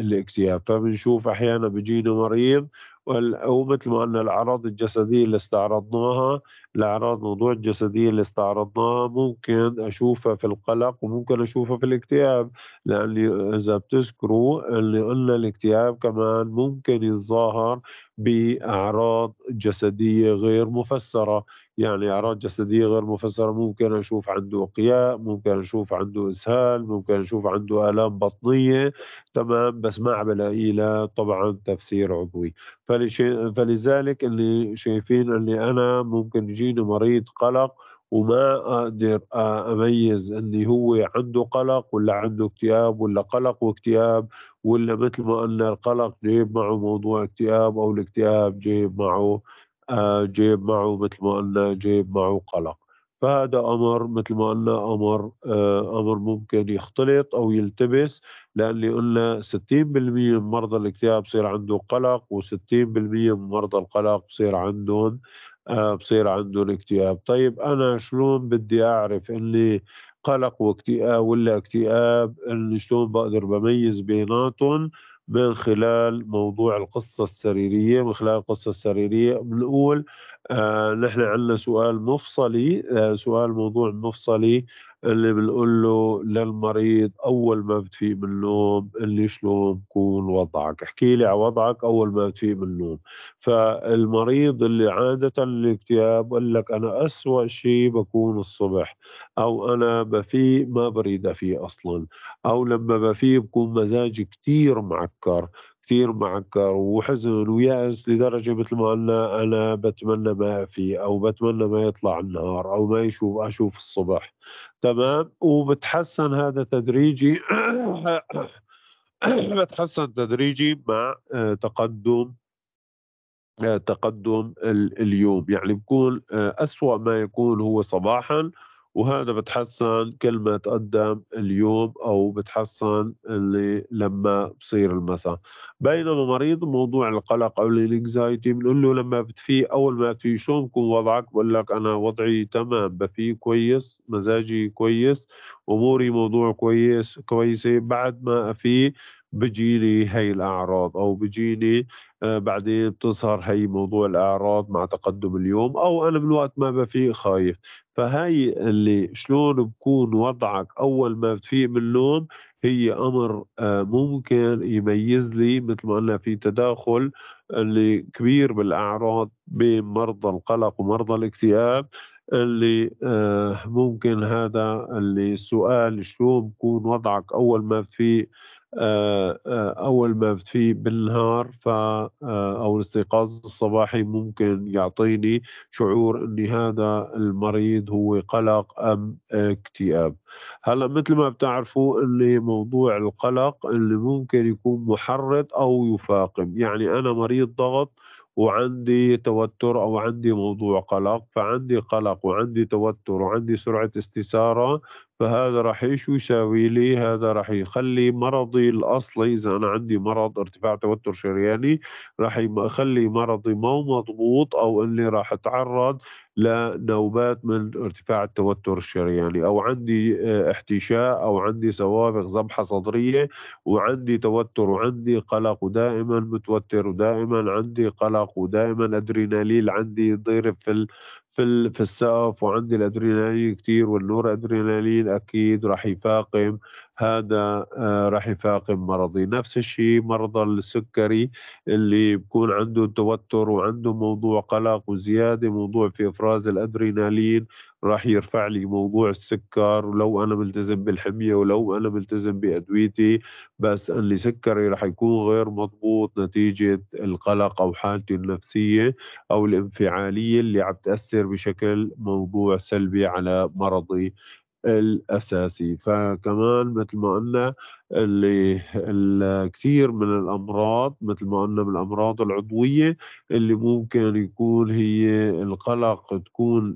الاكتئاب فبنشوف احيانا بيجينا مريض ومثل ما قلنا الاعراض الجسديه اللي استعرضناها الأعراض موضوع الجسدية اللي استعرضناها ممكن أشوفها في القلق وممكن أشوفها في الاكتئاب لأن إذا بتذكروا اللي قلنا الاكتئاب كمان ممكن يتظاهر بأعراض جسدية غير مفسرة يعني أعراض جسدية غير مفسرة ممكن أشوف عنده إقياء ممكن أشوف عنده إسهال ممكن أشوف عنده آلام بطنية تمام بس ما بلاقي لها طبعا تفسير عضوي فلذلك اللي شايفين اللي أنا ممكن يجيني مريض قلق وما اقدر اميز اني هو عنده قلق ولا عنده اكتئاب ولا قلق واكتئاب ولا مثل ما قلنا القلق جايب معه موضوع اكتئاب او الاكتئاب جايب معه آه، جايب معه مثل ما قلنا جايب معه قلق فهذا امر مثل ما قلنا امر آه، امر ممكن يختلط او يلتبس لان قلنا 60% من مرضى الاكتئاب بصير عنده قلق و60% من مرضى القلق بصير عندهم آه، بصير عنده الاكتئاب طيب أنا شلون بدي أعرف أني قلق واكتئاب ولا اكتئاب اني شلون بقدر بميز بيناتهم من خلال موضوع القصة السريرية من خلال القصة السريرية بنقول آه نحن عندنا سؤال مفصلي آه سؤال موضوع مفصلي اللي بنقول له للمريض اول ما بتفيق من النوم اللي شلون بكون وضعك احكي لي على وضعك اول ما بتفيق من النوم فالمريض اللي عاده الاكتئاب بقول لك انا اسوا شيء بكون الصبح او انا بفيق ما بريد افيق اصلا او لما بفيق بكون مزاجي كثير معكر كثير معكر وحزن ويأس لدرجة مثل ما قلنا أنا بتمنى ما في أو بتمنى ما يطلع النهار أو ما يشوف أشوف الصبح تمام وبتحسن هذا تدريجي بتحسن تدريجي مع آه، تقدم آه، تقدم اليوم يعني بكون آه، أسوأ ما يكون هو صباحا وهذا بتحسن كل ما تقدم اليوم او بتحسن اللي لما بصير المساء بينما مريض موضوع القلق او الانكزايتي بنقول له لما بتفيق اول ما تفيق شو بكون وضعك بقول لك انا وضعي تمام بفيق كويس مزاجي كويس اموري موضوع كويس كويسه بعد ما افيق بجيني هي الأعراض أو بجيني آه، بعدين بتظهر هي موضوع الأعراض مع تقدم اليوم أو أنا بالوقت ما بفيق خايف فهاي اللي شلون بكون وضعك أول ما بتفيق من النوم هي أمر آه، ممكن يميز لي مثل ما قلنا في تداخل اللي كبير بالأعراض بين مرضى القلق ومرضى الاكتئاب اللي آه، ممكن هذا اللي السؤال شلون بكون وضعك اول ما بتفيق آه، آه، اول ما بتفيق بالنهار ف آه، او الاستيقاظ الصباحي ممكن يعطيني شعور اني هذا المريض هو قلق ام اكتئاب هلا مثل ما بتعرفوا ان موضوع القلق اللي ممكن يكون محرض او يفاقم يعني انا مريض ضغط وعندي توتر او عندي موضوع قلق فعندي قلق وعندي توتر وعندي سرعه استثاره فهذا راح ايش يساوي لي هذا راح يخلي مرضي الاصلي اذا انا عندي مرض ارتفاع توتر شرياني راح يخلي مرضي مو مضبوط او اني راح اتعرض لنوبات من ارتفاع التوتر الشرياني او عندي آه، احتشاء او عندي سوابق ذبحه صدريه وعندي توتر وعندي قلق ودائما متوتر ودائما عندي قلق ودائما ادرينالين عندي ضرب في في في السقف وعندي الادرينالين كتير والنور ادرينالين اكيد راح يفاقم هذا آه، راح يفاقم مرضي نفس الشيء مرضى السكري اللي بكون عنده توتر وعنده موضوع قلق وزيادة موضوع في إفراز الأدرينالين راح يرفع لي موضوع السكر ولو انا ملتزم بالحميه ولو انا ملتزم بادويتي بس اللي سكري راح يكون غير مضبوط نتيجه القلق او حالتي النفسيه او الانفعاليه اللي عم تاثر بشكل موضوع سلبي على مرضي الأساسي فكمان مثل ما قلنا اللي الكثير من الأمراض مثل ما قلنا بالأمراض العضوية اللي ممكن يكون هي القلق تكون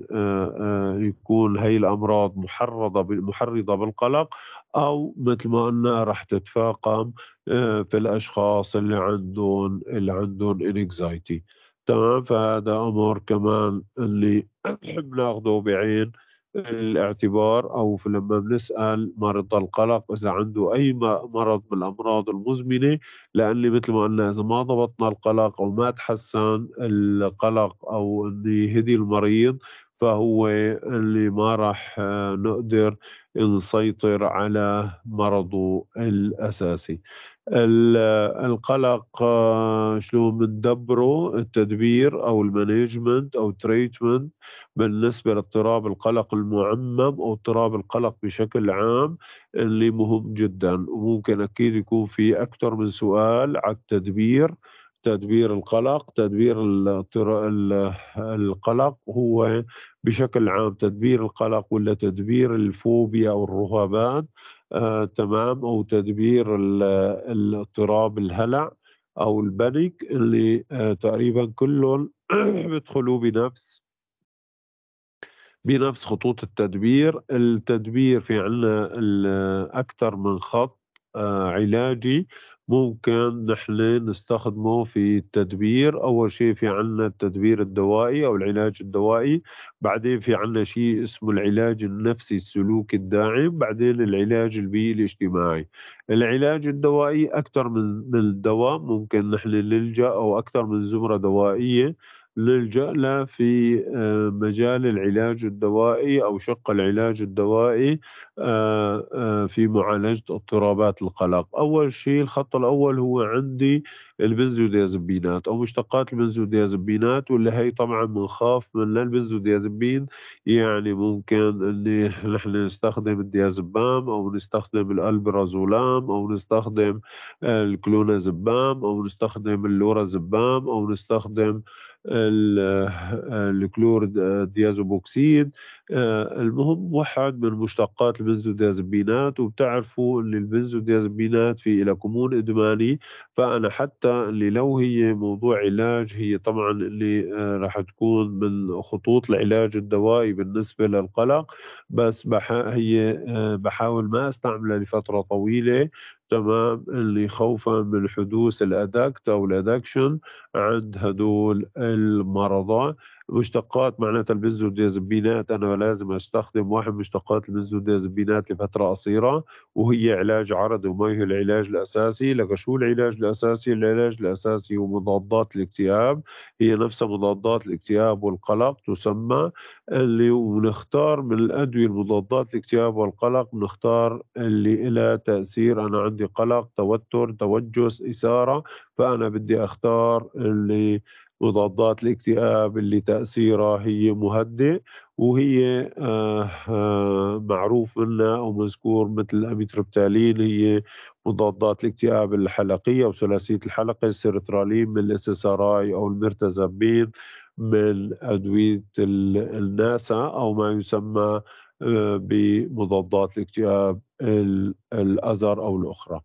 يكون هي الأمراض محرضة محرضة بالقلق أو مثل ما قلنا رح تتفاقم في الأشخاص اللي عندهم اللي عندهم انكزايتي تمام فهذا أمر كمان اللي بنحب ناخذه بعين الاعتبار أو لما بنسأل مرضى القلق إذا عنده أي مرض من الأمراض المزمنة لأني مثل ما قلنا إذا ما ضبطنا القلق أو ما تحسن القلق أو اللي هدي المريض فهو اللي ما راح آه، نقدر نسيطر على مرضه الأساسي القلق آه، شلون بندبره التدبير او المانجمنت او تريتمنت بالنسبه لاضطراب القلق المعمم او اضطراب القلق بشكل عام اللي مهم جدا وممكن اكيد يكون في اكثر من سؤال على التدبير تدبير القلق تدبير القلق هو بشكل عام تدبير القلق ولا تدبير الفوبيا او الرهبان آه تمام او تدبير الاضطراب الهلع او البنك اللي آه تقريبا كلهم بيدخلوا بنفس بنفس خطوط التدبير التدبير في عنا اكثر من خط آه علاجي ممكن نحن نستخدمه في التدبير أول شيء في عنا التدبير الدوائي أو العلاج الدوائي بعدين في عنا شيء اسمه العلاج النفسي السلوكي الداعم بعدين العلاج البيئي الاجتماعي العلاج الدوائي أكثر من الدواء ممكن نحن نلجأ أو أكثر من زمرة دوائية نلجأ في آه، مجال العلاج الدوائي أو شق العلاج الدوائي آه، آه، في معالجة اضطرابات القلق أول شيء الخط الأول هو عندي البنزوديازبينات أو مشتقات البنزوديازبينات واللي هي طبعا بنخاف من البنزوديازبين يعني ممكن أن نحن نستخدم الديازبام أو نستخدم الألبرازولام أو نستخدم الكلونازبام أو نستخدم اللورازبام أو نستخدم الكلور ديازوبوكسيد المهم واحد من مشتقات البنزوديازبينات وبتعرفوا ان البنزوديازبينات في إلى كمون إدماني فأنا حتى اللي لو هي موضوع علاج هي طبعا اللي آه، راح تكون من خطوط العلاج الدوائي بالنسبة للقلق بس بح هي آه، بحاول ما استعملها لفترة طويلة تمام اللي خوفا من حدوث الادكت او الادكشن عند هدول المرضى مشتقات معناتها البنزوديازبينات أنا لازم أستخدم واحد مشتقات البنزوديازبينات لفترة قصيرة وهي علاج عرضي وما هي العلاج الأساسي لك شو العلاج الأساسي العلاج الأساسي هو مضادات الاكتئاب هي نفسها مضادات الاكتئاب والقلق تسمى اللي ونختار من الأدوية المضادات الاكتئاب والقلق نختار اللي لها تأثير أنا عندي قلق توتر توجس إثارة فأنا بدي أختار اللي مضادات الاكتئاب اللي تأثيرها هي مهدئ وهي آه، آه، معروف منها ومذكور مثل أميتربتالين هي مضادات الاكتئاب الحلقية وثلاثية الحلقة السيرترالين من الاس أو المرتزبين من أدوية الناسا أو ما يسمى آه، بمضادات الاكتئاب الأزر أو الأخرى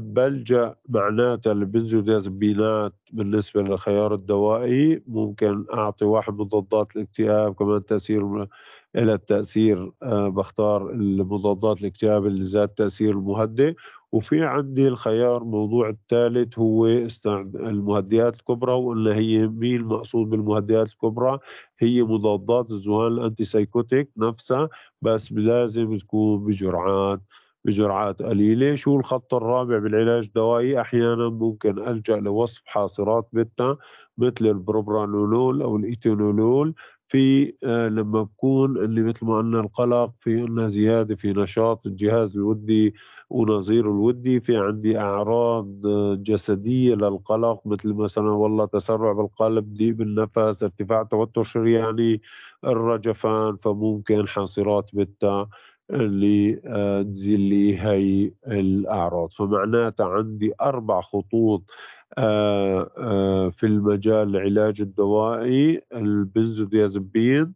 بلجأ معناتها البنزوديازبينات بالنسبة للخيار الدوائي ممكن أعطي واحد مضادات الاكتئاب كمان تأثير إلى التأثير آه، بختار المضادات الاكتئاب اللي ذات تأثير مهدئ وفي عندي الخيار الموضوع الثالث هو المهدئات الكبرى وإلا هي مين المقصود بالمهدئات الكبرى هي مضادات الذهان الانتي سايكوتيك نفسها بس لازم تكون بجرعات بجرعات قليلة شو الخط الرابع بالعلاج الدوائي أحيانا ممكن ألجأ لوصف حاصرات بتا مثل البروبرانولول أو الإيتينولول في آه، لما بكون اللي مثل ما قلنا القلق في قلنا زيادة في نشاط الجهاز الودي ونظيره الودي في عندي أعراض آه، جسدية للقلق مثل مثلا والله تسرع بالقلب ضيق بالنفس ارتفاع توتر شرياني الرجفان فممكن حاصرات بتا اللي آه، تزيل لي هاي الأعراض فمعناتها عندي أربع خطوط آه، آه، في المجال العلاج الدوائي البنزوديازبين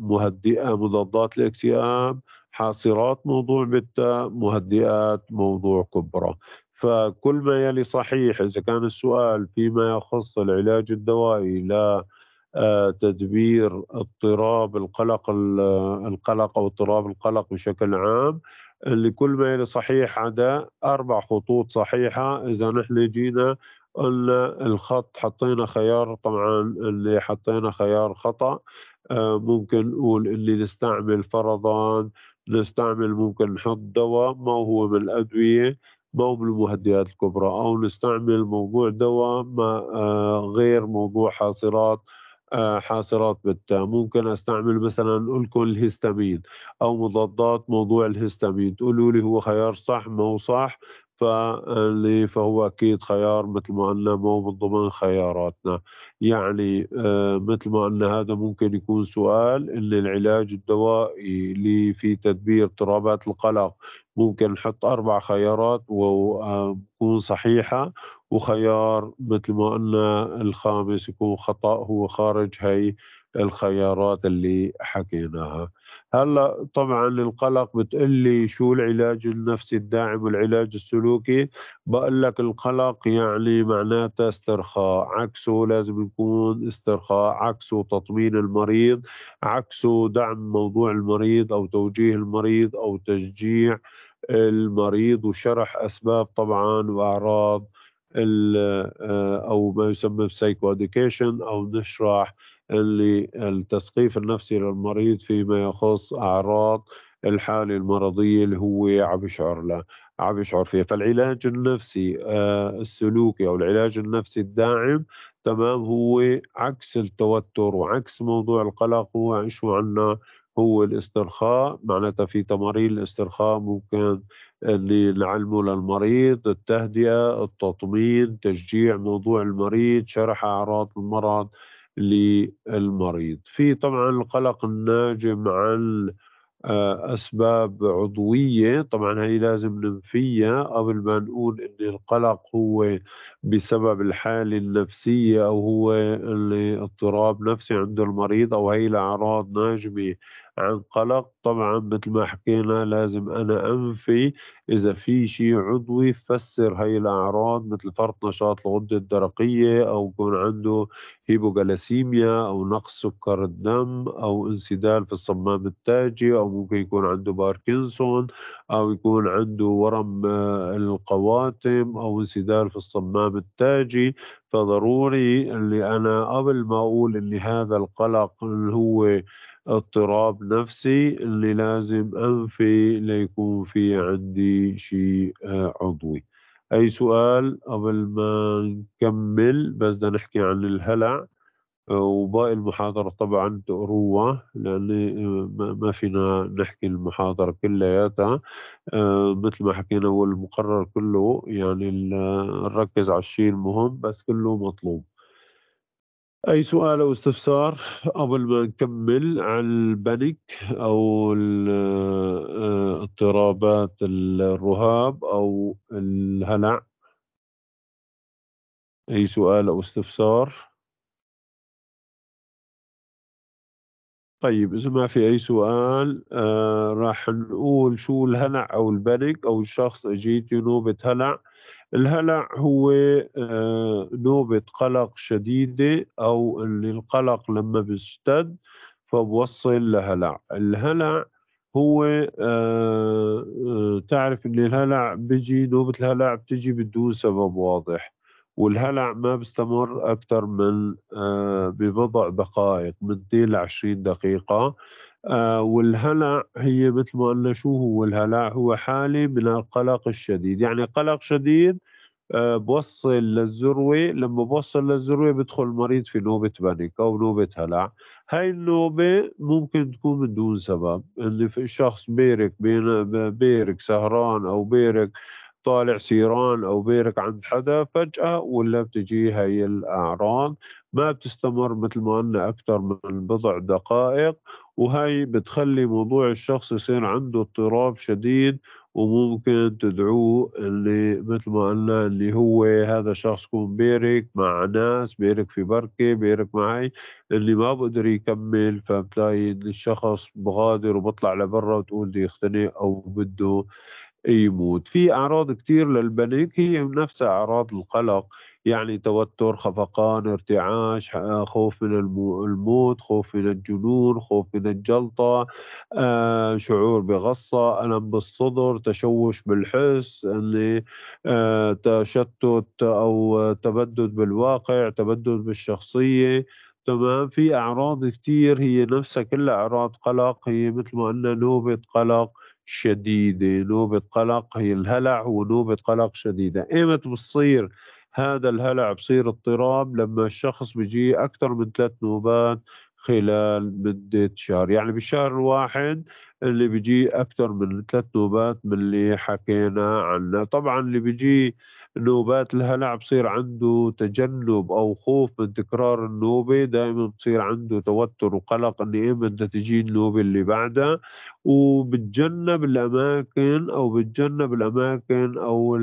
مهدئة مضادات الاكتئاب حاصرات موضوع بتا مهدئات موضوع كبرى فكل ما يلي صحيح إذا كان السؤال فيما يخص العلاج الدوائي لا تدبير اضطراب القلق القلق او اضطراب القلق بشكل عام اللي كل ما يلي صحيح عدا اربع خطوط صحيحه اذا نحن جينا قلنا الخط حطينا خيار طبعا اللي حطينا خيار خطا آه، ممكن نقول اللي نستعمل فرضا نستعمل ممكن نحط دواء ما هو من الادويه ما هو من المهدئات الكبرى او نستعمل موضوع دواء ما آه، غير موضوع حاصرات آه، حاصرات بتا ممكن استعمل مثلا لكم الهستامين او مضادات موضوع الهستامين تقولوا لي هو خيار صح ما هو صح فاللي فهو اكيد خيار مثل ما قلنا مو من ضمن خياراتنا يعني آه، مثل ما قلنا هذا ممكن يكون سؤال ان العلاج الدوائي اللي في تدبير اضطرابات القلق ممكن نحط اربع خيارات وتكون آه، صحيحه وخيار مثل ما قلنا الخامس يكون خطا هو خارج هي الخيارات اللي حكيناها هلا طبعا القلق بتقلي شو العلاج النفسي الداعم والعلاج السلوكي بقول لك القلق يعني معناته استرخاء عكسه لازم يكون استرخاء عكسه تطمين المريض عكسه دعم موضوع المريض او توجيه المريض او تشجيع المريض وشرح اسباب طبعا واعراض آه، او ما يسمى بسايكو او نشرح اللي التسقيف النفسي للمريض فيما يخص أعراض الحالة المرضية اللي هو عم يشعر لها عم يشعر فيها فالعلاج النفسي آه، السلوكي أو العلاج النفسي الداعم تمام هو عكس التوتر وعكس موضوع القلق هو شو عنا هو الاسترخاء معناتها في تمارين الاسترخاء ممكن اللي نعلمه للمريض التهدئة التطمين تشجيع موضوع المريض شرح أعراض المرض للمريض في طبعا القلق الناجم عن آه، أسباب عضوية طبعا هي لازم ننفيها قبل ما نقول إن القلق هو بسبب الحالة النفسية أو هو اضطراب نفسي عند المريض أو هي الأعراض ناجمة عن قلق طبعا مثل ما حكينا لازم أنا أنفي إذا في شيء عضوي فسر هاي الأعراض مثل فرط نشاط الغدة الدرقية أو يكون عنده هيبوغلاسيميا أو نقص سكر الدم أو انسدال في الصمام التاجي أو ممكن يكون عنده باركنسون أو يكون عنده ورم آه، القواتم أو انسدال في الصمام التاجي فضروري اللي أنا قبل ما أقول إن هذا القلق اللي هو اضطراب نفسي اللي لازم أنفي ليكون في عندي شيء عضوي أي سؤال قبل ما نكمل بس بدنا نحكي عن الهلع وباقي المحاضرة طبعا تقروها لأن ما فينا نحكي المحاضرة كلياتها مثل ما حكينا والمقرر كله يعني نركز على الشيء المهم بس كله مطلوب أي سؤال أو استفسار قبل ما نكمل عن البنك أو آه، اضطرابات الرهاب أو الهلع أي سؤال أو استفسار طيب إذا ما في أي سؤال آه راح نقول شو الهلع أو البنك أو الشخص اجيت نوبة هلع الهلع هو آه، نوبة قلق شديدة أو اللي القلق لما بيشتد فبوصل لهلع الهلع هو آه، آه، تعرف ان الهلع بيجي نوبة الهلع بتجي بدون سبب واضح والهلع ما بيستمر أكثر من ببضع دقائق من 20 دقيقة آه والهلع هي مثل ما قلنا شو هو الهلع هو حالة من القلق الشديد يعني قلق شديد آه بوصل للذروة لما بوصل للذروة بدخل المريض في نوبة بانيك أو نوبة هلع هاي النوبة ممكن تكون من دون سبب إن شخص بيرك بين بيرك سهران أو بيرك طالع سيران او بيرك عند حدا فجاه ولا بتجي هاي الاعراض ما بتستمر مثل ما قلنا اكثر من بضع دقائق وهي بتخلي موضوع الشخص يصير عنده اضطراب شديد وممكن تدعوه اللي مثل ما قلنا اللي هو هذا الشخص يكون بيرك مع ناس بيرك في بركة بيرك معي اللي ما بقدر يكمل فبتلاقي الشخص بغادر وبطلع لبرا وتقول بده يختنق أو بده يموت في أعراض كتير للبنك هي نفسها أعراض القلق يعني توتر خفقان ارتعاش آه، خوف من الموت خوف من الجنون خوف من الجلطة آه، شعور بغصة ألم بالصدر تشوش بالحس أني آه، تشتت أو تبدد بالواقع تبدد بالشخصية تمام في أعراض كتير هي نفسها كلها أعراض قلق هي مثل ما قلنا نوبة قلق شديدة نوبة قلق هي الهلع ونوبة قلق شديدة إيمت بتصير هذا الهلع بصير اضطراب لما الشخص بيجي أكثر من ثلاث نوبات خلال مدة شهر يعني بالشهر الواحد اللي بيجي أكثر من ثلاث نوبات من اللي حكينا عنه طبعا اللي بيجي نوبات الهلع بصير عنده تجنب او خوف من تكرار النوبه دائما بصير عنده توتر وقلق ان إيه بدها تجي النوبه اللي بعدها وبتجنب الاماكن او بتجنب الاماكن او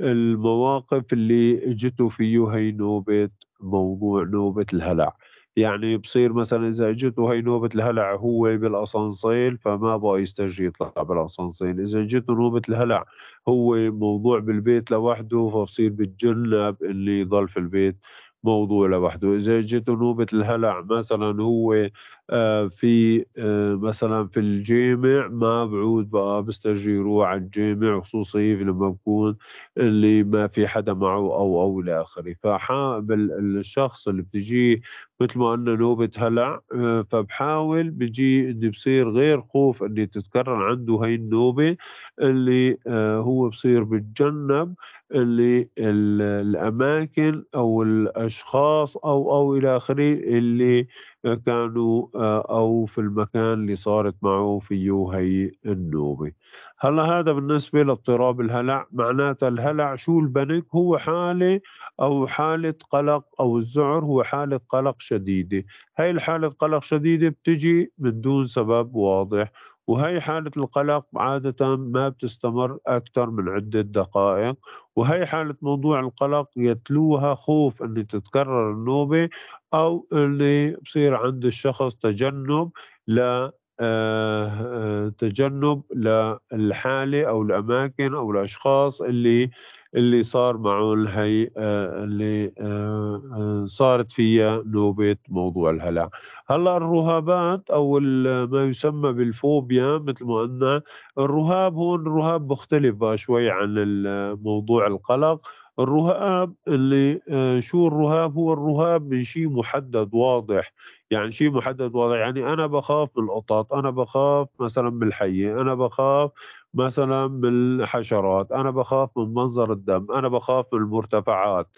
المواقف اللي اجته فيه هي نوبه موضوع نوبه الهلع يعني بصير مثلا اذا اجته هي نوبه الهلع هو بالاسانسيل فما بقى يستجي يطلع بالاسانسيل اذا اجته نوبه الهلع هو موضوع بالبيت لوحده فبصير بتجنب اللي يضل في البيت موضوع لوحده إذا اجته نوبة الهلع مثلا هو آه، في آه، مثلا في الجامع ما بعود بقى يروح على الجامع خصوصي لما بكون اللي ما في حدا معه او او الى اخره فحابل الشخص اللي بتجيه مثل ما قلنا نوبة هلع آه، فبحاول بجي اني بصير غير خوف اني تتكرر عنده هاي النوبة اللي هو بصير بتجنب اللي الاماكن او الاشخاص او او الى اخره اللي كانوا آه، أو في المكان اللي صارت معه فيه هي النوبة هلا هذا بالنسبة لاضطراب الهلع معناتها الهلع شو البنك هو حالة أو حالة قلق أو الذعر هو حالة قلق شديدة هاي الحالة قلق شديدة بتجي من دون سبب واضح وهي حالة القلق عادة ما بتستمر أكثر من عدة دقائق وهي حالة موضوع القلق يتلوها خوف أن تتكرر النوبة أو أن بصير عند الشخص تجنب ل آه، آه، تجنب للحالة أو الأماكن أو الأشخاص اللي اللي صار معه الهيئة اللي آه، آه، صارت فيها نوبة موضوع الهلع هلا الرهابات او ما يسمى بالفوبيا مثل ما قلنا الرهاب هون الرهاب مختلف شوي عن آه، موضوع القلق الرهاب اللي شو الرهاب هو الرهاب من شيء محدد واضح يعني شيء محدد واضح يعني انا بخاف من القطط انا بخاف مثلا من الحيه انا بخاف مثلا من الحشرات انا بخاف من منظر الدم انا بخاف من المرتفعات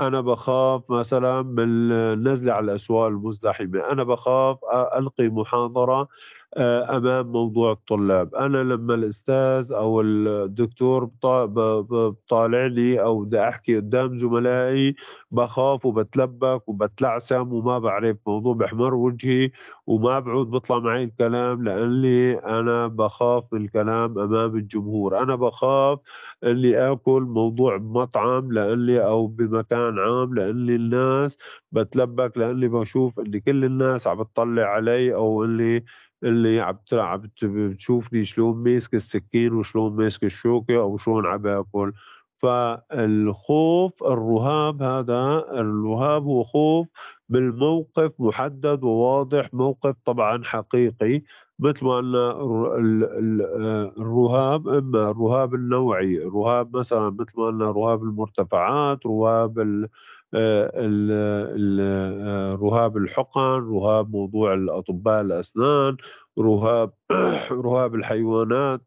انا بخاف مثلا من النزله على الاسواق المزدحمه انا بخاف القي محاضره آه، امام موضوع الطلاب انا لما الاستاذ او الدكتور بطالعني او بدي احكي قدام زملائي بخاف وبتلبك وبتلعسم وما بعرف موضوع بحمر وجهي وما بعود بطلع معي الكلام لاني انا بخاف من الكلام امام الجمهور انا بخاف اني اكل موضوع بمطعم لاني او بمكان بشكل عام لاني الناس بتلبك لاني بشوف اني كل الناس عم بتطلع علي او اللي اللي عم عم بتشوفني شلون ماسك السكين وشلون ماسك الشوكه او شلون عم باكل فالخوف الرهاب هذا الرهاب هو خوف بالموقف محدد وواضح موقف طبعا حقيقي مثل ما قلنا آه، الرهاب إما الرهاب النوعي رهاب مثلا مثل ما قلنا رهاب المرتفعات رهاب ال آه، آه، رهاب الحقن رهاب موضوع الأطباء الأسنان رهاب رهاب الحيوانات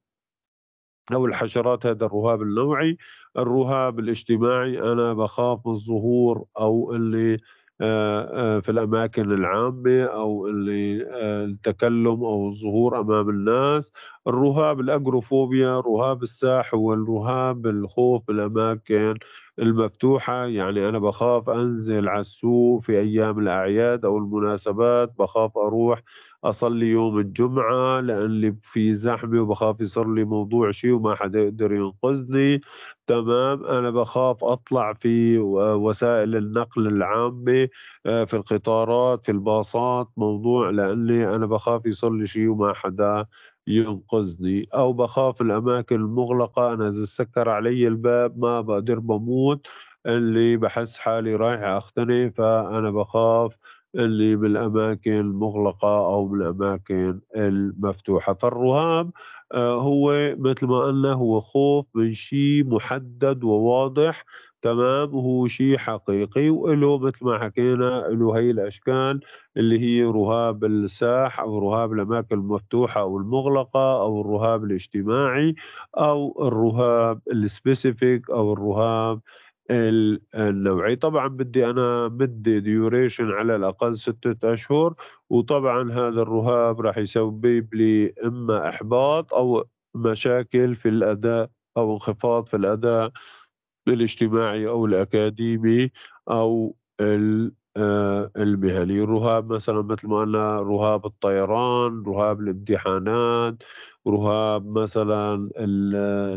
أو الحشرات هذا الرهاب النوعي الرهاب الاجتماعي أنا بخاف الظهور أو اللي آه، آه، في الأماكن العامة أو اللي آه، التكلم أو الظهور أمام الناس الرهاب الأجروفوبيا رهاب الساح والرهاب الخوف بالأماكن المفتوحة يعني أنا بخاف أنزل على السوق في أيام الأعياد أو المناسبات بخاف أروح اصلي يوم الجمعه لان في زحمه وبخاف يصير لي موضوع شيء وما حدا يقدر ينقذني تمام انا بخاف اطلع في وسائل النقل العامه آه، في القطارات في الباصات موضوع لاني انا بخاف يصير لي شيء وما حدا ينقذني او بخاف الاماكن المغلقه انا اذا سكر علي الباب ما بقدر بموت اللي بحس حالي رايح اختني فانا بخاف اللي بالأماكن المغلقة أو بالأماكن المفتوحة فالرهاب آه، هو مثل ما قلنا هو خوف من شيء محدد وواضح تمام هو شيء حقيقي وله مثل ما حكينا له هي الاشكال اللي هي رهاب الساح او رهاب الاماكن المفتوحه او المغلقه او الرهاب الاجتماعي او الرهاب السبيسيفيك او الرهاب النوعي طبعا بدي أنا مدة ديوريشن على الأقل ستة أشهر وطبعا هذا الرهاب راح يسبب لي إما إحباط أو مشاكل في الأداء أو انخفاض في الأداء الاجتماعي أو الأكاديمي أو آه، المهني الرهاب مثلا مثل ما قلنا رهاب الطيران رهاب الامتحانات رهاب مثلا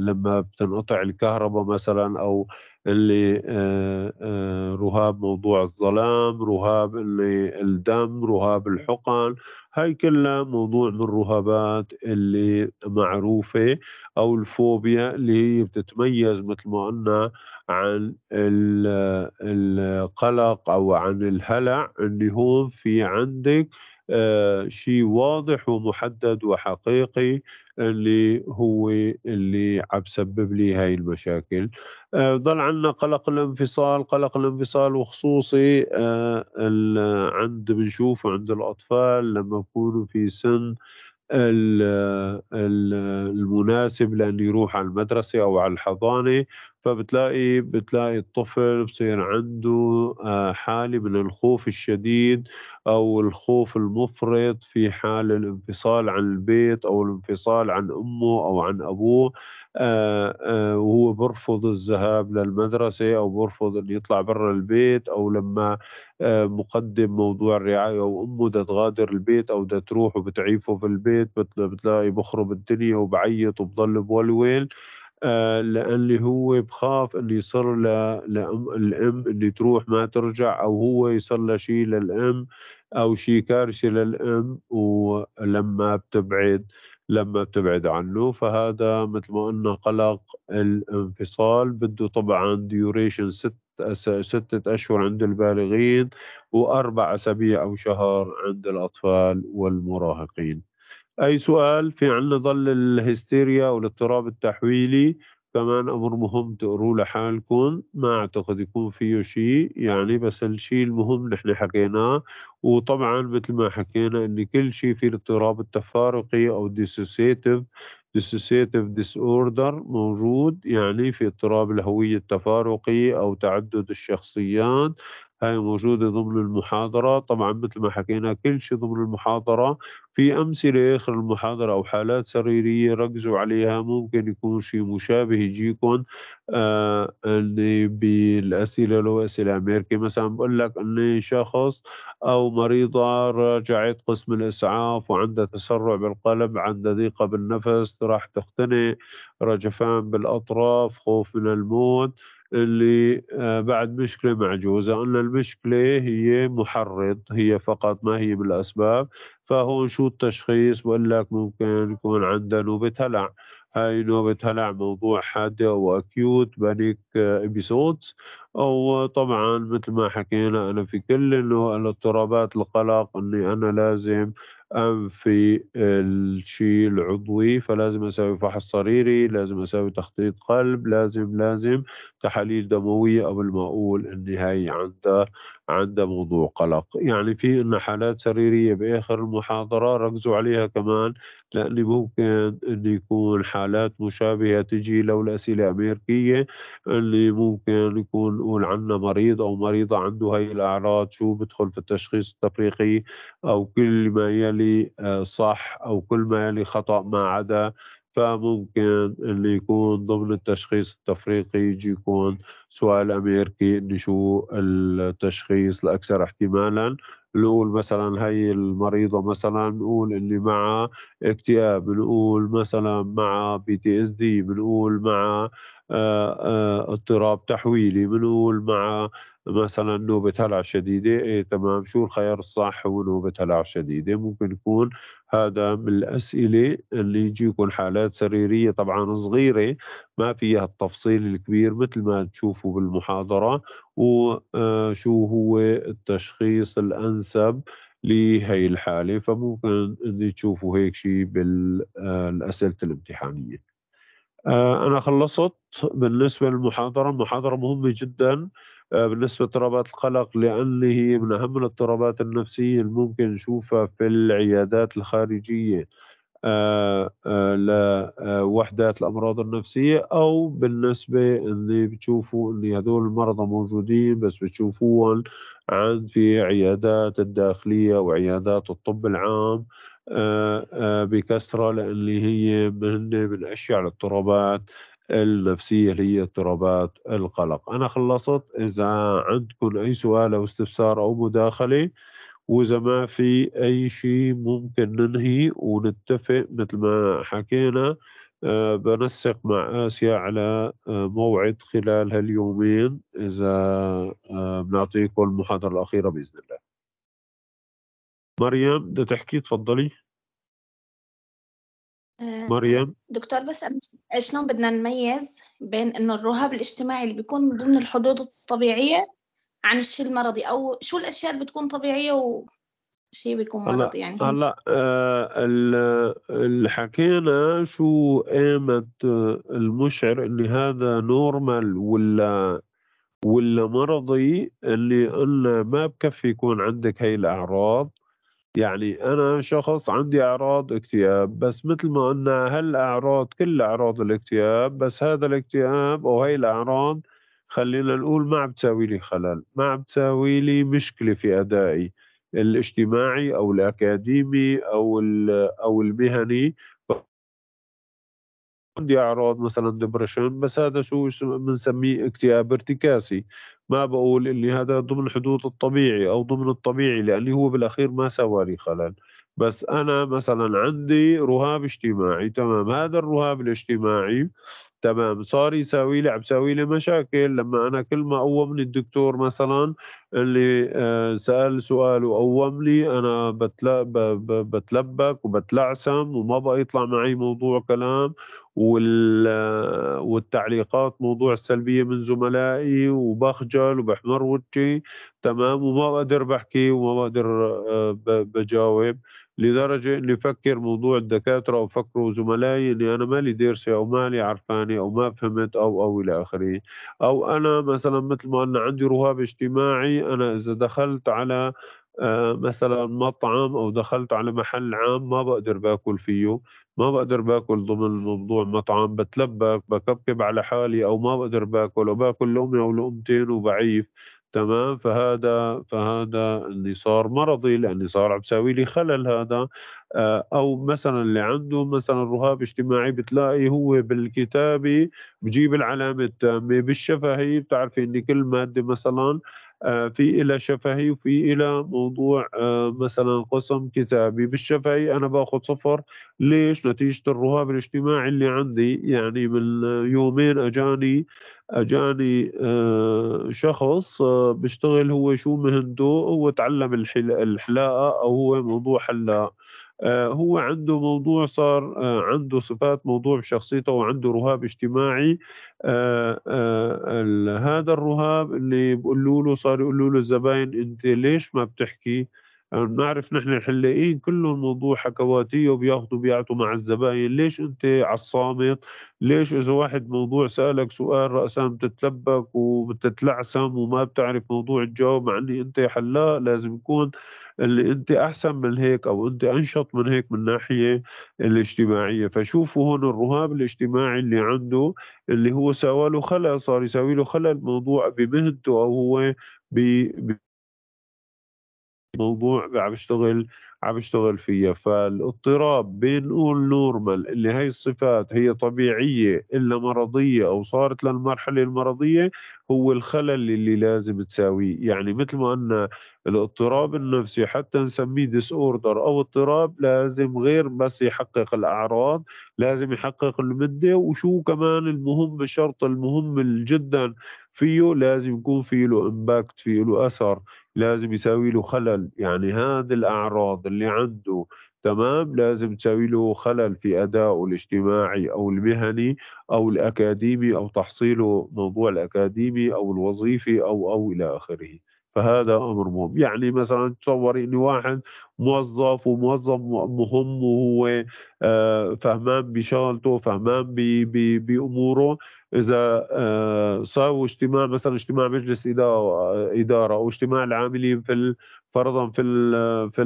لما بتنقطع الكهرباء مثلا أو اللي آه، آه، رهاب موضوع الظلام رهاب اللي الدم رهاب الحقن هاي كلها موضوع من الرهابات اللي معروفة أو الفوبيا اللي هي بتتميز مثل ما قلنا عن آه، القلق أو عن الهلع اللي هون في عندك آه، شيء واضح ومحدد وحقيقي اللي هو اللي عم بسبب لي هاي المشاكل آه، ضل عندنا قلق الانفصال قلق الانفصال وخصوصي آه، عند بنشوفه عند الأطفال لما يكونوا في سن المناسب لأن يروح على المدرسة أو على الحضانة فبتلاقي بتلاقي الطفل بصير عنده آه، حالة من الخوف الشديد أو الخوف المفرط في حال الانفصال عن البيت أو الانفصال عن أمه أو عن أبوه آه، آه، وهو برفض الذهاب للمدرسة أو برفض انه يطلع برا البيت أو لما مقدم موضوع الرعاية وأمه بدها تغادر البيت أو بدها تروح وبتعيفه في البيت بتلاقي بخرب الدنيا وبعيط وبضل بولول اللي آه، هو بخاف انه يصير لأم الام انه تروح ما ترجع او هو يصير له شيء للام او شيء كارثه للام ولما بتبعد لما بتبعد عنه فهذا مثل ما قلنا قلق الانفصال بده طبعا ديوريشن ست ستة أشهر عند البالغين وأربع أسابيع أو شهر عند الأطفال والمراهقين أي سؤال في عنا ظل الهستيريا والاضطراب التحويلي كمان أمر مهم تقروا لحالكم ما أعتقد يكون فيه شيء يعني بس الشيء المهم نحن حكيناه وطبعا مثل ما حكينا إن كل شيء في الاضطراب التفارقي أو ديسوسيتيف ديس disorder موجود يعني في اضطراب الهوية التفارقي أو تعدد الشخصيات هاي موجودة ضمن المحاضرة طبعا مثل ما حكينا كل شيء ضمن المحاضرة في أمثلة آخر المحاضرة أو حالات سريرية ركزوا عليها ممكن يكون شيء مشابه يجيكم آه بالأسئلة لو أسئلة أمريكية مثلا بقول لك أن شخص أو مريضة راجعت قسم الإسعاف وعندها تسرع بالقلب عندها ضيقة بالنفس راح تختنق رجفان بالأطراف خوف من الموت اللي آه، بعد مشكلة معجوزة أن المشكلة هي محرض هي فقط ما هي بالأسباب فهون شو التشخيص بقول لك ممكن يكون عندها نوبة هلع هاي نوبة هلع موضوع حادة وأكيوت بانيك آه، إبيسودز وطبعا مثل ما حكينا أنا في كل أنه الاضطرابات القلق أني أنا لازم أنفي الشيء العضوي فلازم أسوي فحص سريري لازم أسوي تخطيط قلب لازم لازم تحاليل دموية قبل ما أقول أني هاي عندها عندها موضوع قلق يعني في إن حالات سريرية بآخر المحاضرة ركزوا عليها كمان لأن ممكن أن يكون حالات مشابهة تجي لو الأسئلة أمريكية اللي ممكن يكون نقول عندنا مريض أو مريضة عنده هاي الأعراض شو بدخل في التشخيص التفريقي أو كل ما يلي آه، صح أو كل ما يلي خطأ ما عدا فممكن اللي يكون ضمن التشخيص التفريقي يجي يكون سؤال أمريكي انه شو التشخيص الأكثر احتمالا نقول مثلا هي المريضة مثلا نقول اللي مع اكتئاب بنقول مثلا مع بي تي اس دي بنقول مع آه، آه، اضطراب تحويلي منول مع مثلا نوبة هلع شديدة إيه تمام شو الخيار الصح هو نوبة هلع شديدة ممكن يكون هذا من الأسئلة اللي يجيكم حالات سريرية طبعا صغيرة ما فيها التفصيل الكبير مثل ما تشوفوا بالمحاضرة وشو آه، هو التشخيص الأنسب لهي الحالة فممكن تشوفوا هيك شيء بالأسئلة الامتحانية آه، أنا خلصت بالنسبة للمحاضرة محاضرة مهمة جدا آه، بالنسبة لاضطرابات القلق لأن هي من أهم الاضطرابات النفسية الممكن نشوفها في العيادات الخارجية آه، لوحدات الأمراض النفسية أو بالنسبة اللي بتشوفوا أن هدول المرضى موجودين بس بتشوفوهم عن في عيادات الداخلية وعيادات الطب العام بكثرة آه، اللي آه، هي من بنأشي على الاضطرابات النفسية اللي هي اضطرابات القلق أنا خلصت إذا عندكم أي سؤال أو استفسار أو مداخلة وإذا ما في أي شيء ممكن ننهي ونتفق مثل ما حكينا آه، بنسق مع آسيا على موعد خلال هاليومين إذا بنعطيكم المحاضرة الأخيرة بإذن الله مريم ده تحكي تفضلي آه، مريم دكتور بس انا شلون بدنا نميز بين انه الرهاب الاجتماعي اللي بيكون من ضمن الحدود الطبيعيه عن الشيء المرضي او شو الاشياء اللي بتكون طبيعيه وشيء بيكون مرضي يعني هلا آه، اللي حكينا شو قامت آه، المشعر ان هذا نورمال ولا ولا مرضي اللي قلنا ما بكفي يكون عندك هاي الاعراض يعني أنا شخص عندي أعراض اكتئاب بس مثل ما قلنا هالأعراض كل أعراض الاكتئاب بس هذا الاكتئاب أو هاي الأعراض خلينا نقول ما عم تساوي لي خلل ما عم تساوي لي مشكلة في أدائي الاجتماعي أو الأكاديمي أو أو المهني عندي اعراض مثلا دبرشن بس هذا شو بنسميه اكتئاب ارتكاسي ما بقول اللي هذا ضمن حدود الطبيعي او ضمن الطبيعي لاني هو بالاخير ما سوى لي خلل بس انا مثلا عندي رهاب اجتماعي تمام هذا الرهاب الاجتماعي تمام صار يساوي لي عم يساوي لي مشاكل لما انا كل ما قومني الدكتور مثلا اللي آه، سال سؤال وقومني انا بتلبك وبتلعسم وما بقى يطلع معي موضوع كلام والتعليقات موضوع السلبيه من زملائي وبخجل وبحمر وجهي تمام وما بقدر بحكي وما بقدر آه، بجاوب لدرجة إني فكر موضوع الدكاترة او فكروا زملائي إني أنا مالي دارسة أو مالي عرفانة أو ما فهمت أو أو إلى آخره أو أنا مثلا مثل ما أنا عندي رهاب اجتماعي أنا إذا دخلت على آه، مثلا مطعم او دخلت على محل عام ما بقدر باكل فيه ما بقدر باكل ضمن موضوع مطعم بتلبك بكبكب على حالي او ما بقدر باكل وباكل لقمه او لقمتين وبعيف تمام فهذا فهذا صار مرضي لاني صار عم لي خلل هذا آه، او مثلا اللي عنده مثلا رهاب اجتماعي بتلاقي هو بالكتابه بجيب العلامه التامه بالشفهي بتعرفي ان كل ماده مثلا آه، في إلى شفهي وفي إلى موضوع آه، مثلا قسم كتابي بالشفهي أنا باخذ صفر ليش نتيجة الرهاب الاجتماعي اللي عندي يعني من يومين أجاني أجاني شخص بيشتغل هو شو مهنته هو تعلم الحلاقة أو هو موضوع حلاق آه، هو عنده موضوع صار آه، عنده صفات موضوع بشخصيته وعنده رهاب اجتماعي آه، هذا الرهاب اللي بيقولوا له صار يقولوا له الزباين انت ليش ما بتحكي بنعرف نحن الحلاقين كله الموضوع حكواتيه وبياخذوا بيعطوا مع الزباين ليش انت على الصامت ليش اذا واحد موضوع سالك سؤال راسا بتتلبك وبتتلعسم وما بتعرف موضوع الجواب مع اني انت حلاق لازم يكون اللي انت احسن من هيك او انت انشط من هيك من الناحيه الاجتماعيه فشوفوا هون الرهاب الاجتماعي اللي عنده اللي هو سوى له خلل صار يساوي له خلل موضوع بمهنته او هو موضوع عم بشتغل عم بشتغل فيها فالاضطراب بنقول نورمال اللي هي الصفات هي طبيعية إلا مرضية أو صارت للمرحلة المرضية هو الخلل اللي لازم تساويه يعني مثل ما أن الاضطراب النفسي حتى نسميه ديس اوردر او اضطراب لازم غير بس يحقق الاعراض لازم يحقق المده وشو كمان المهم الشرط المهم جدا فيه لازم يكون فيه له امباكت فيه له اثر لازم يساوي له خلل يعني هذه الاعراض اللي عنده تمام لازم تساوي له خلل في أدائه الاجتماعي أو المهني أو الأكاديمي أو تحصيله موضوع الأكاديمي أو الوظيفي أو أو إلى آخره فهذا امر مهم يعني مثلا تصور ان واحد موظف وموظف مهم وهو آه، فهمان بشغلته فهمان باموره اذا ساووا آه، اجتماع مثلا اجتماع مجلس اداره آه، او اجتماع العاملين في فرضا في في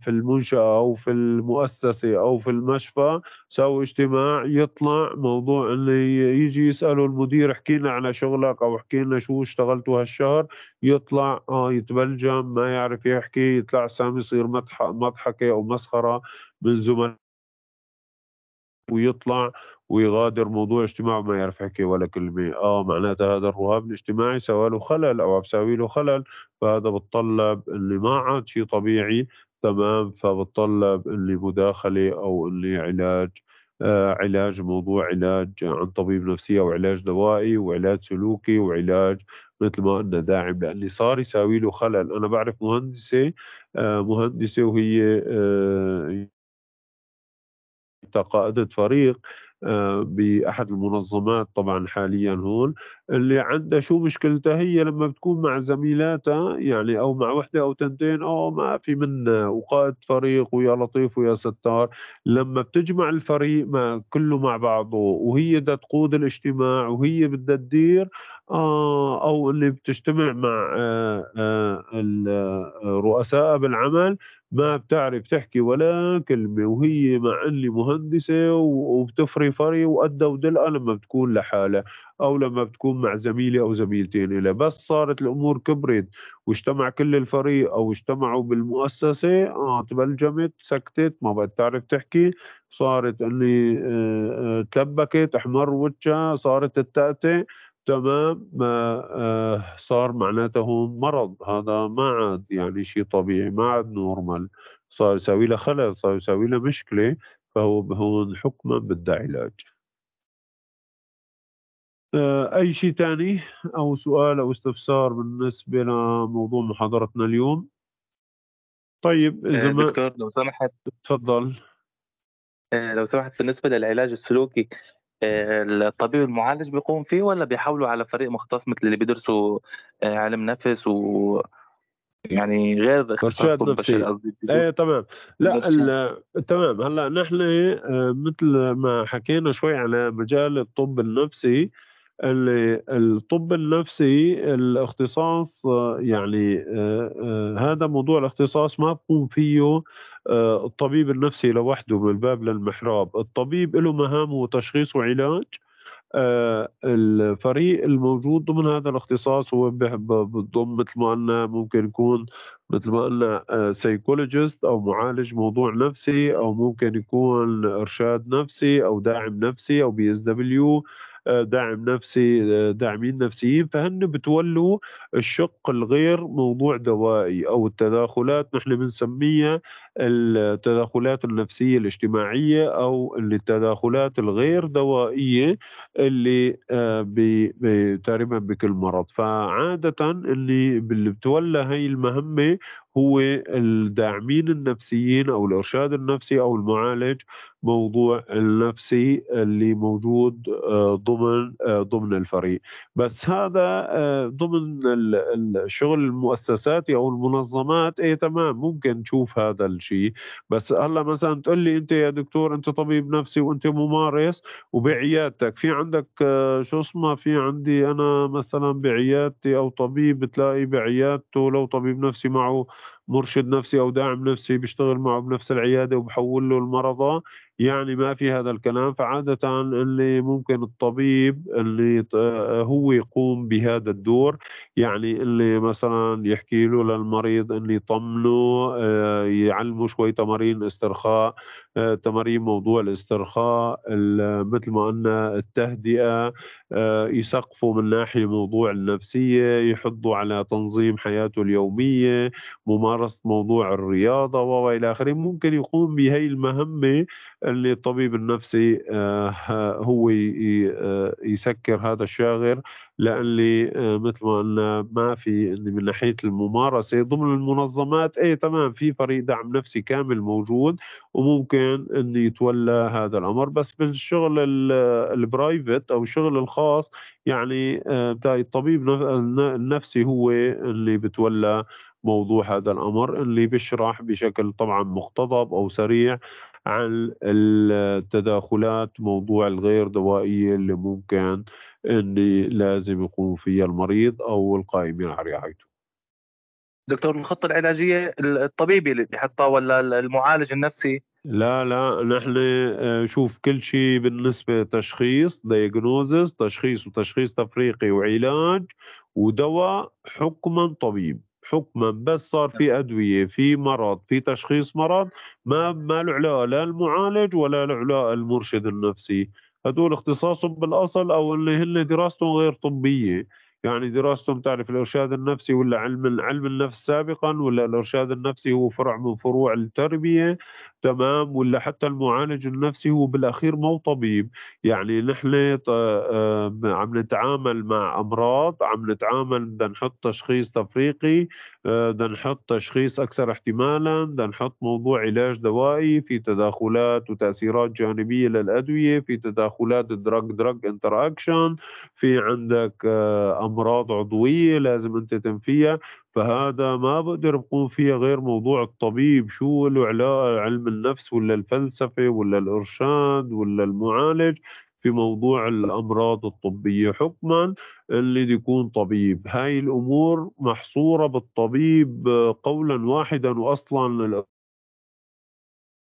في المنشاه او في المؤسسه او في المشفى سووا اجتماع يطلع موضوع اللي يجي يسالوا المدير احكي لنا على شغلك او احكي لنا شو اشتغلتوا هالشهر يطلع اه يتبلجم ما يعرف يحكي يطلع سامي يصير مضحكه او مسخره من زملائه ويطلع ويغادر موضوع اجتماعه ما يعرف يحكي ولا كلمة اه معناتها هذا الرهاب الاجتماعي سوى له خلل او عم له خلل فهذا بتطلب اللي ما عاد شيء طبيعي تمام فبتطلب اللي مداخلة او اللي علاج آه علاج موضوع علاج عن طبيب نفسي او علاج دوائي وعلاج سلوكي وعلاج مثل ما قلنا داعم لاني صار يساوي له خلل انا بعرف مهندسه آه مهندسه وهي آه قائدة فريق باحد المنظمات طبعا حاليا هون اللي عندها شو مشكلتها هي لما بتكون مع زميلاتها يعني او مع وحده او تنتين او ما في منا وقائد فريق ويا لطيف ويا ستار لما بتجمع الفريق ما كله مع بعضه وهي بدها تقود الاجتماع وهي بدها تدير آه، او اللي بتجتمع مع آه، آه، الرؤساء بالعمل ما بتعرف تحكي ولا كلمه وهي مع اللي مهندسه وبتفري فري وأدى ودلقه لما بتكون لحالها او لما بتكون مع زميله او زميلتين لها بس صارت الامور كبرت واجتمع كل الفريق او اجتمعوا بالمؤسسه اه تبلجمت سكتت ما بقت تعرف تحكي صارت اللي تلبكت احمر وجهها صارت التأتة تمام ما آه، صار معناته مرض هذا ما عاد يعني شيء طبيعي ما عاد نورمال صار يساوي له خلل صار يساوي له مشكله فهو هون حكما بده علاج آه، اي شيء ثاني او سؤال او استفسار بالنسبه لموضوع محاضرتنا اليوم طيب آه، اذا ما دكتور لو سمحت تفضل لو سمحت بالنسبه للعلاج السلوكي الطبيب المعالج بيقوم فيه ولا بيحولوا على فريق مختص مثل اللي بيدرسوا آه، علم نفس و يعني غير اختصاص طب البشري قصدي ايه تمام لا يعني. تمام هلا نحن آه، مثل ما حكينا شوي على مجال الطب النفسي الطب النفسي الاختصاص آه، يعني آه، آه، هذا موضوع الاختصاص ما بقوم فيه الطبيب النفسي لوحده من الباب للمحراب الطبيب له مهامه تشخيص وعلاج الفريق الموجود ضمن هذا الاختصاص هو بضم مثل ما قلنا ممكن يكون مثل ما قلنا سيكولوجيست او معالج موضوع نفسي او ممكن يكون ارشاد نفسي او داعم نفسي او بي اس دبليو داعم نفسي داعمين نفسيين فهن بتولوا الشق الغير موضوع دوائي او التداخلات نحن بنسميها التدخلات النفسية الاجتماعية أو التدخلات الغير دوائية اللي آه، تقريبا بكل مرض فعادة اللي اللي بتولى هاي المهمة هو الداعمين النفسيين أو الإرشاد النفسي أو المعالج موضوع النفسي اللي موجود آه، ضمن آه، ضمن الفريق بس هذا ضمن الشغل المؤسساتي أو المنظمات إيه تمام ممكن نشوف هذا الشغل شيء بس هلا مثلا تقول لي انت يا دكتور انت طبيب نفسي وانت ممارس وبعيادتك في عندك آه، شو اسمه في عندي انا مثلا بعيادتي او طبيب بتلاقي بعيادته لو طبيب نفسي معه مرشد نفسي او داعم نفسي بيشتغل معه بنفس العياده وبحول له المرضى يعني ما في هذا الكلام فعادة اللي ممكن الطبيب اللي هو يقوم بهذا الدور يعني اللي مثلا يحكي له للمريض اللي يطمنه آه، يعلمه شوي تمارين استرخاء آه، تمارين موضوع الاسترخاء مثل ما قلنا التهدئة آه، يسقفوا من ناحية موضوع النفسية يحضوا على تنظيم حياته اليومية ممارسة موضوع الرياضة وإلى آخره ممكن يقوم بهي المهمة اللي الطبيب النفسي آه، هو آه، يسكر هذا الشاغر لان آه، مثل ما قلنا ما في من ناحيه الممارسه ضمن المنظمات اي تمام في فريق دعم نفسي كامل موجود وممكن انه يتولى هذا الامر بس بالشغل البرايفت او الشغل الخاص يعني الطبيب النفسي هو اللي بتولى موضوع هذا الامر اللي بيشرح بشكل طبعا مقتضب او سريع عن التداخلات موضوع الغير دوائية اللي ممكن اللي لازم يقوم فيها المريض أو القائمين على رعايته دكتور الخطة العلاجية الطبيبي اللي بيحطها ولا المعالج النفسي لا لا نحن آه، شوف كل شيء بالنسبة تشخيص تشخيص وتشخيص تفريقي وعلاج ودواء حكما طبيب حكما بس صار في ادويه في مرض في تشخيص مرض ما ما له علاقه لا المعالج ولا له علاقه المرشد النفسي هدول اختصاصهم بالاصل او اللي هن دراستهم غير طبيه يعني دراستهم تعرف الارشاد النفسي ولا علم علم النفس سابقا ولا الارشاد النفسي هو فرع من فروع التربيه تمام ولا حتى المعالج النفسي هو بالاخير مو طبيب يعني نحن آه، عم نتعامل مع امراض عم نتعامل بدنا نحط تشخيص تفريقي آه، بدنا نحط تشخيص اكثر احتمالا بدنا نحط موضوع علاج دوائي في تداخلات وتاثيرات جانبيه للادويه في تداخلات دراج دراج انتراكشن في عندك آه، امراض عضويه لازم انت تنفيها فهذا ما بقدر بقوم فيها غير موضوع الطبيب شو له علاقه علم النفس ولا الفلسفه ولا الارشاد ولا المعالج في موضوع الامراض الطبيه حكما اللي بده يكون طبيب هاي الامور محصوره بالطبيب قولا واحدا واصلا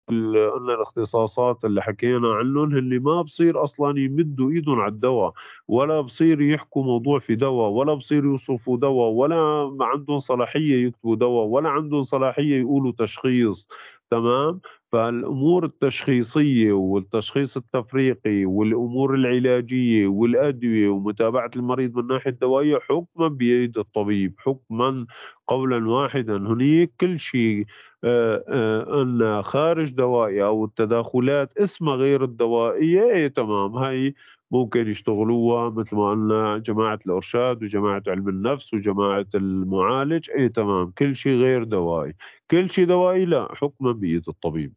قلنا الاختصاصات اللي حكينا عنهم اللي ما بصير اصلا يمدوا ايدهم على الدواء ولا بصير يحكوا موضوع في دواء ولا بصير يوصفوا دواء ولا عندهم صلاحيه يكتبوا دواء ولا عندهم صلاحيه يقولوا تشخيص تمام فالامور التشخيصيه والتشخيص التفريقي والامور العلاجيه والادويه ومتابعه المريض من ناحيه الدوائيه حكما بيد الطبيب حكما قولا واحدا هنيك كل شيء آه، آه، ان خارج دوائي او التداخلات اسمها غير الدوائيه اي تمام هاي ممكن يشتغلوها مثل ما قلنا جماعة الإرشاد وجماعة علم النفس وجماعة المعالج أي تمام كل شيء غير دوائي كل شيء دوائي لا حكما بإيد الطبيب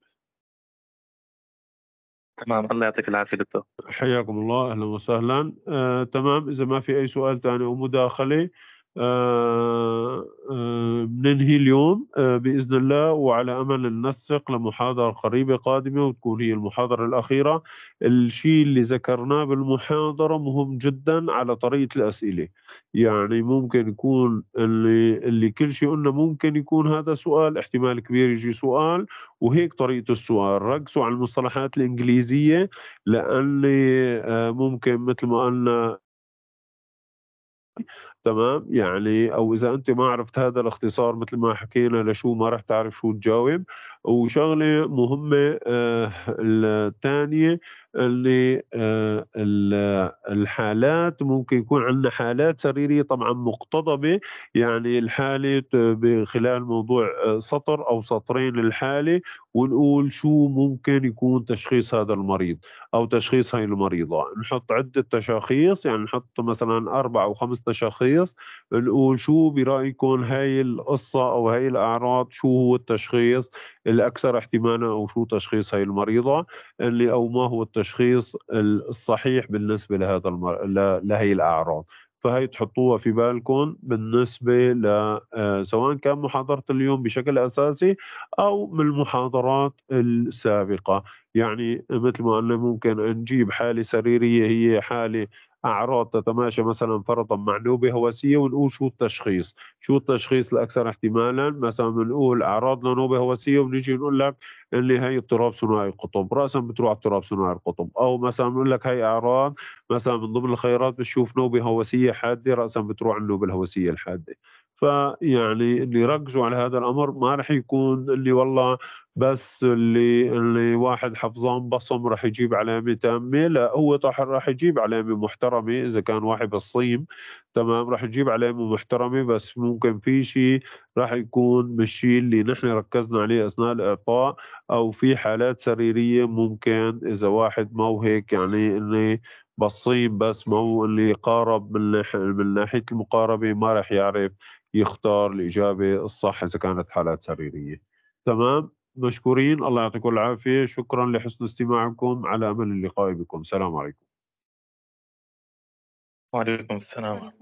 تمام الله يعطيك العافية دكتور حياكم الله أهلا وسهلا آه تمام إذا ما في أي سؤال ثاني أو مداخلة آه، آه، بننهي اليوم آه، باذن الله وعلى امل ننسق لمحاضره قريبه قادمه وتكون هي المحاضره الاخيره الشيء اللي ذكرناه بالمحاضره مهم جدا على طريقه الاسئله يعني ممكن يكون اللي اللي كل شيء قلنا ممكن يكون هذا سؤال احتمال كبير يجي سؤال وهيك طريقه السؤال ركزوا على المصطلحات الانجليزيه لان ممكن مثل ما قلنا تمام يعني او اذا انت ما عرفت هذا الاختصار مثل ما حكينا لشو ما رح تعرف شو تجاوب وشغله مهمه آه، الثانيه اللي آه، الحالات ممكن يكون عندنا حالات سريريه طبعا مقتضبه يعني الحاله آه، بخلال موضوع سطر او سطرين الحاله ونقول شو ممكن يكون تشخيص هذا المريض او تشخيص هاي المريضه نحط عده تشاخيص يعني نحط مثلا اربع او خمس تشاخيص التشخيص وشو برايكم هاي القصه او هاي الاعراض شو هو التشخيص الاكثر احتمالا او شو تشخيص هاي المريضه اللي او ما هو التشخيص الصحيح بالنسبه لهذا المر... لهي الاعراض فهي تحطوها في بالكم بالنسبة ل آه، سواء كان محاضرة اليوم بشكل أساسي أو من المحاضرات السابقة يعني مثل ما قلنا ممكن نجيب حالة سريرية هي حالة اعراض تتماشى مثلا فرضا مع نوبه هوسيه ونقول شو التشخيص شو التشخيص الاكثر احتمالا مثلا بنقول اعراض لنوبه هوسيه وبنيجي نقول لك اللي هي اضطراب ثنائي القطب راسا بتروح اضطراب ثنائي القطب او مثلا بنقول لك هي اعراض مثلا من ضمن الخيارات بتشوف نوبه هوسيه حاده راسا بتروح النوبه الهوسيه الحاده فيعني اللي يركزوا على هذا الامر ما رح يكون اللي والله بس اللي اللي واحد حفظان بصم راح يجيب علامه تامه لا هو طح راح يجيب علامه محترمه اذا كان واحد بالصيم تمام راح يجيب علامه محترمه بس ممكن في شيء راح يكون مشي اللي نحن ركزنا عليه اثناء الاعطاء او في حالات سريريه ممكن اذا واحد مو هيك يعني اللي بصيم بس مو اللي قارب من من ناحيه المقاربه ما راح يعرف يختار الاجابه الصح اذا كانت حالات سريريه تمام مشكورين الله يعطيكم العافية شكرا لحسن استماعكم على أمل اللقاء بكم سلام عليكم وعليكم السلام